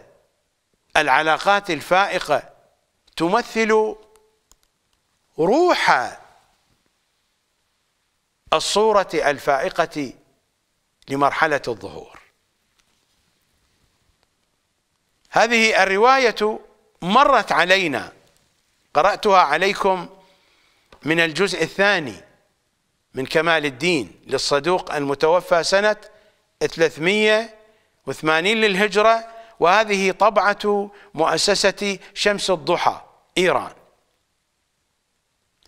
العلاقات الفائقة تمثل روح الصورة الفائقة لمرحلة الظهور هذه الرواية مرت علينا قرأتها عليكم من الجزء الثاني من كمال الدين للصدوق المتوفى سنة 380 للهجرة وهذه طبعة مؤسسة شمس الضحى إيران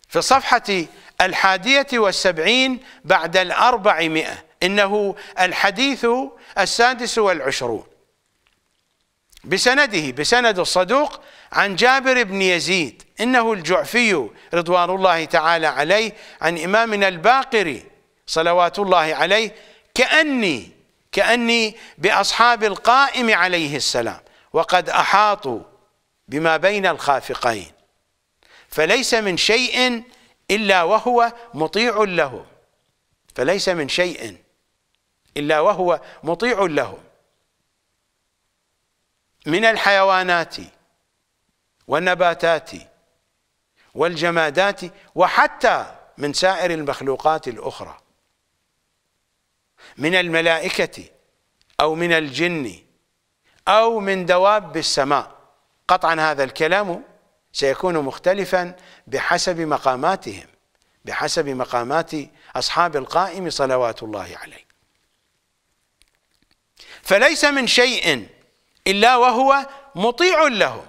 في صفحة الحادية والسبعين بعد الأربعمائة إنه الحديث السادس والعشرون بسنده بسند الصدوق عن جابر بن يزيد إنه الجعفي رضوان الله تعالى عليه عن إمامنا الباقري صلوات الله عليه كأني كأني بأصحاب القائم عليه السلام وقد أحاطوا بما بين الخافقين فليس من شيء إلا وهو مطيع له فليس من شيء إلا وهو مطيع له من الحيوانات والنباتات والجمادات وحتى من سائر المخلوقات الأخرى من الملائكة أو من الجن أو من دواب السماء قطعا هذا الكلام سيكون مختلفا بحسب مقاماتهم بحسب مقامات أصحاب القائم صلوات الله عليه فليس من شيء إلا وهو مطيع له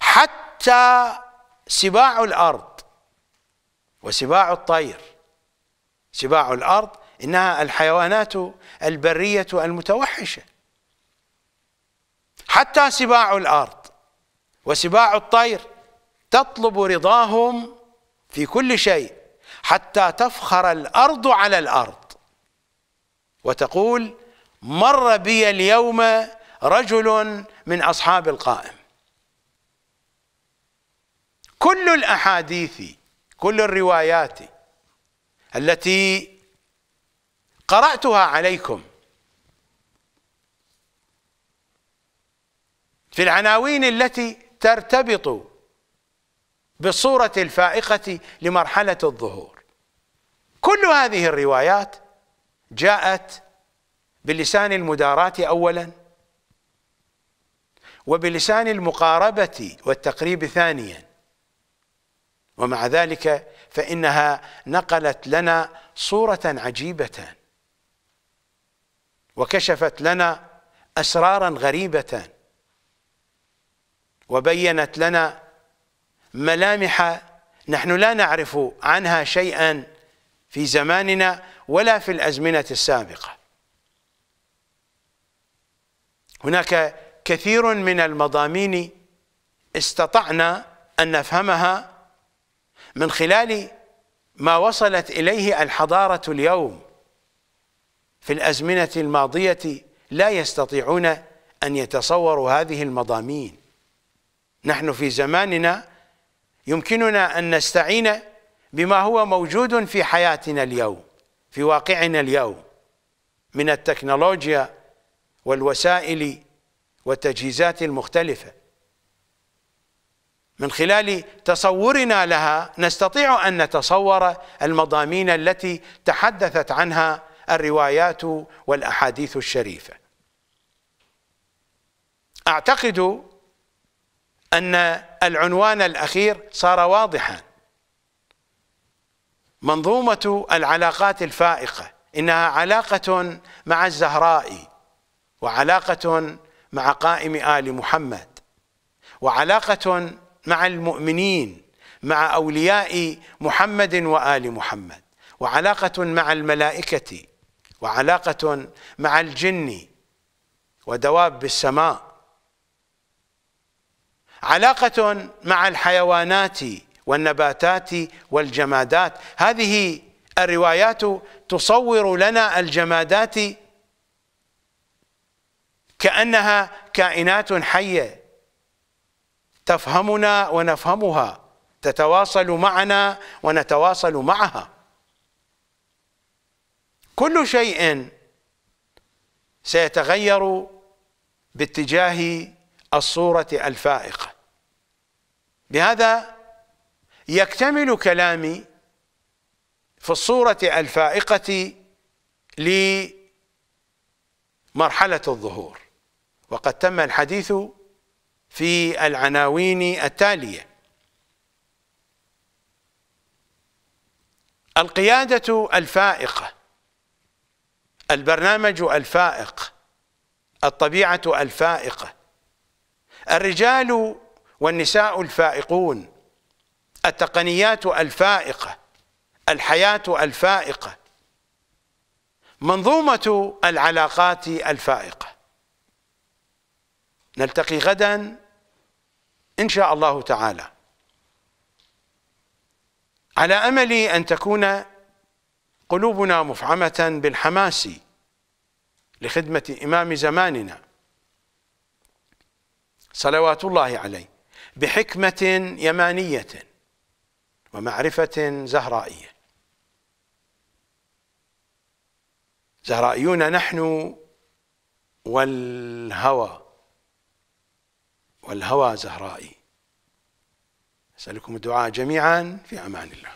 حتى سباع الأرض وسباع الطير سباع الأرض إنها الحيوانات البرية المتوحشة حتى سباع الأرض وسباع الطير تطلب رضاهم في كل شيء حتى تفخر الأرض على الأرض وتقول مر بي اليوم رجل من أصحاب القائم كل الأحاديث كل الروايات التي قرأتها عليكم في العناوين التي ترتبط بالصورة الفائقة لمرحلة الظهور كل هذه الروايات جاءت بلسان المداراة أولا وبلسان المقاربة والتقريب ثانيا ومع ذلك فإنها نقلت لنا صورة عجيبة وكشفت لنا أسرارا غريبة وبينت لنا ملامح نحن لا نعرف عنها شيئا في زماننا ولا في الأزمنة السابقة هناك كثير من المضامين استطعنا أن نفهمها من خلال ما وصلت إليه الحضارة اليوم في الأزمنة الماضية لا يستطيعون أن يتصوروا هذه المضامين نحن في زماننا يمكننا أن نستعين بما هو موجود في حياتنا اليوم في واقعنا اليوم من التكنولوجيا والوسائل والتجهيزات المختلفة من خلال تصورنا لها نستطيع أن نتصور المضامين التي تحدثت عنها الروايات والأحاديث الشريفة أعتقد أن العنوان الأخير صار واضحا منظومة العلاقات الفائقة إنها علاقة مع الزهراء وعلاقة مع قائم آل محمد وعلاقة مع المؤمنين مع أولياء محمد وآل محمد وعلاقة مع الملائكة وعلاقة مع الجن ودواب السماء علاقة مع الحيوانات والنباتات والجمادات هذه الروايات تصور لنا الجمادات كأنها كائنات حية تفهمنا ونفهمها تتواصل معنا ونتواصل معها كل شيء سيتغير باتجاه الصورة الفائقة بهذا يكتمل كلامي في الصورة الفائقة لمرحلة الظهور وقد تم الحديث في العناوين التالية القيادة الفائقة البرنامج الفائق الطبيعة الفائقة الرجال والنساء الفائقون التقنيات الفائقة الحياة الفائقة منظومة العلاقات الفائقة نلتقي غدا إن شاء الله تعالى على أمل أن تكون قلوبنا مفعمة بالحماس لخدمة إمام زماننا صلوات الله عليه بحكمة يمانية ومعرفة زهرائية زهرائيون نحن والهوى والهوى زهرائي أسألكم الدعاء جميعا في أمان الله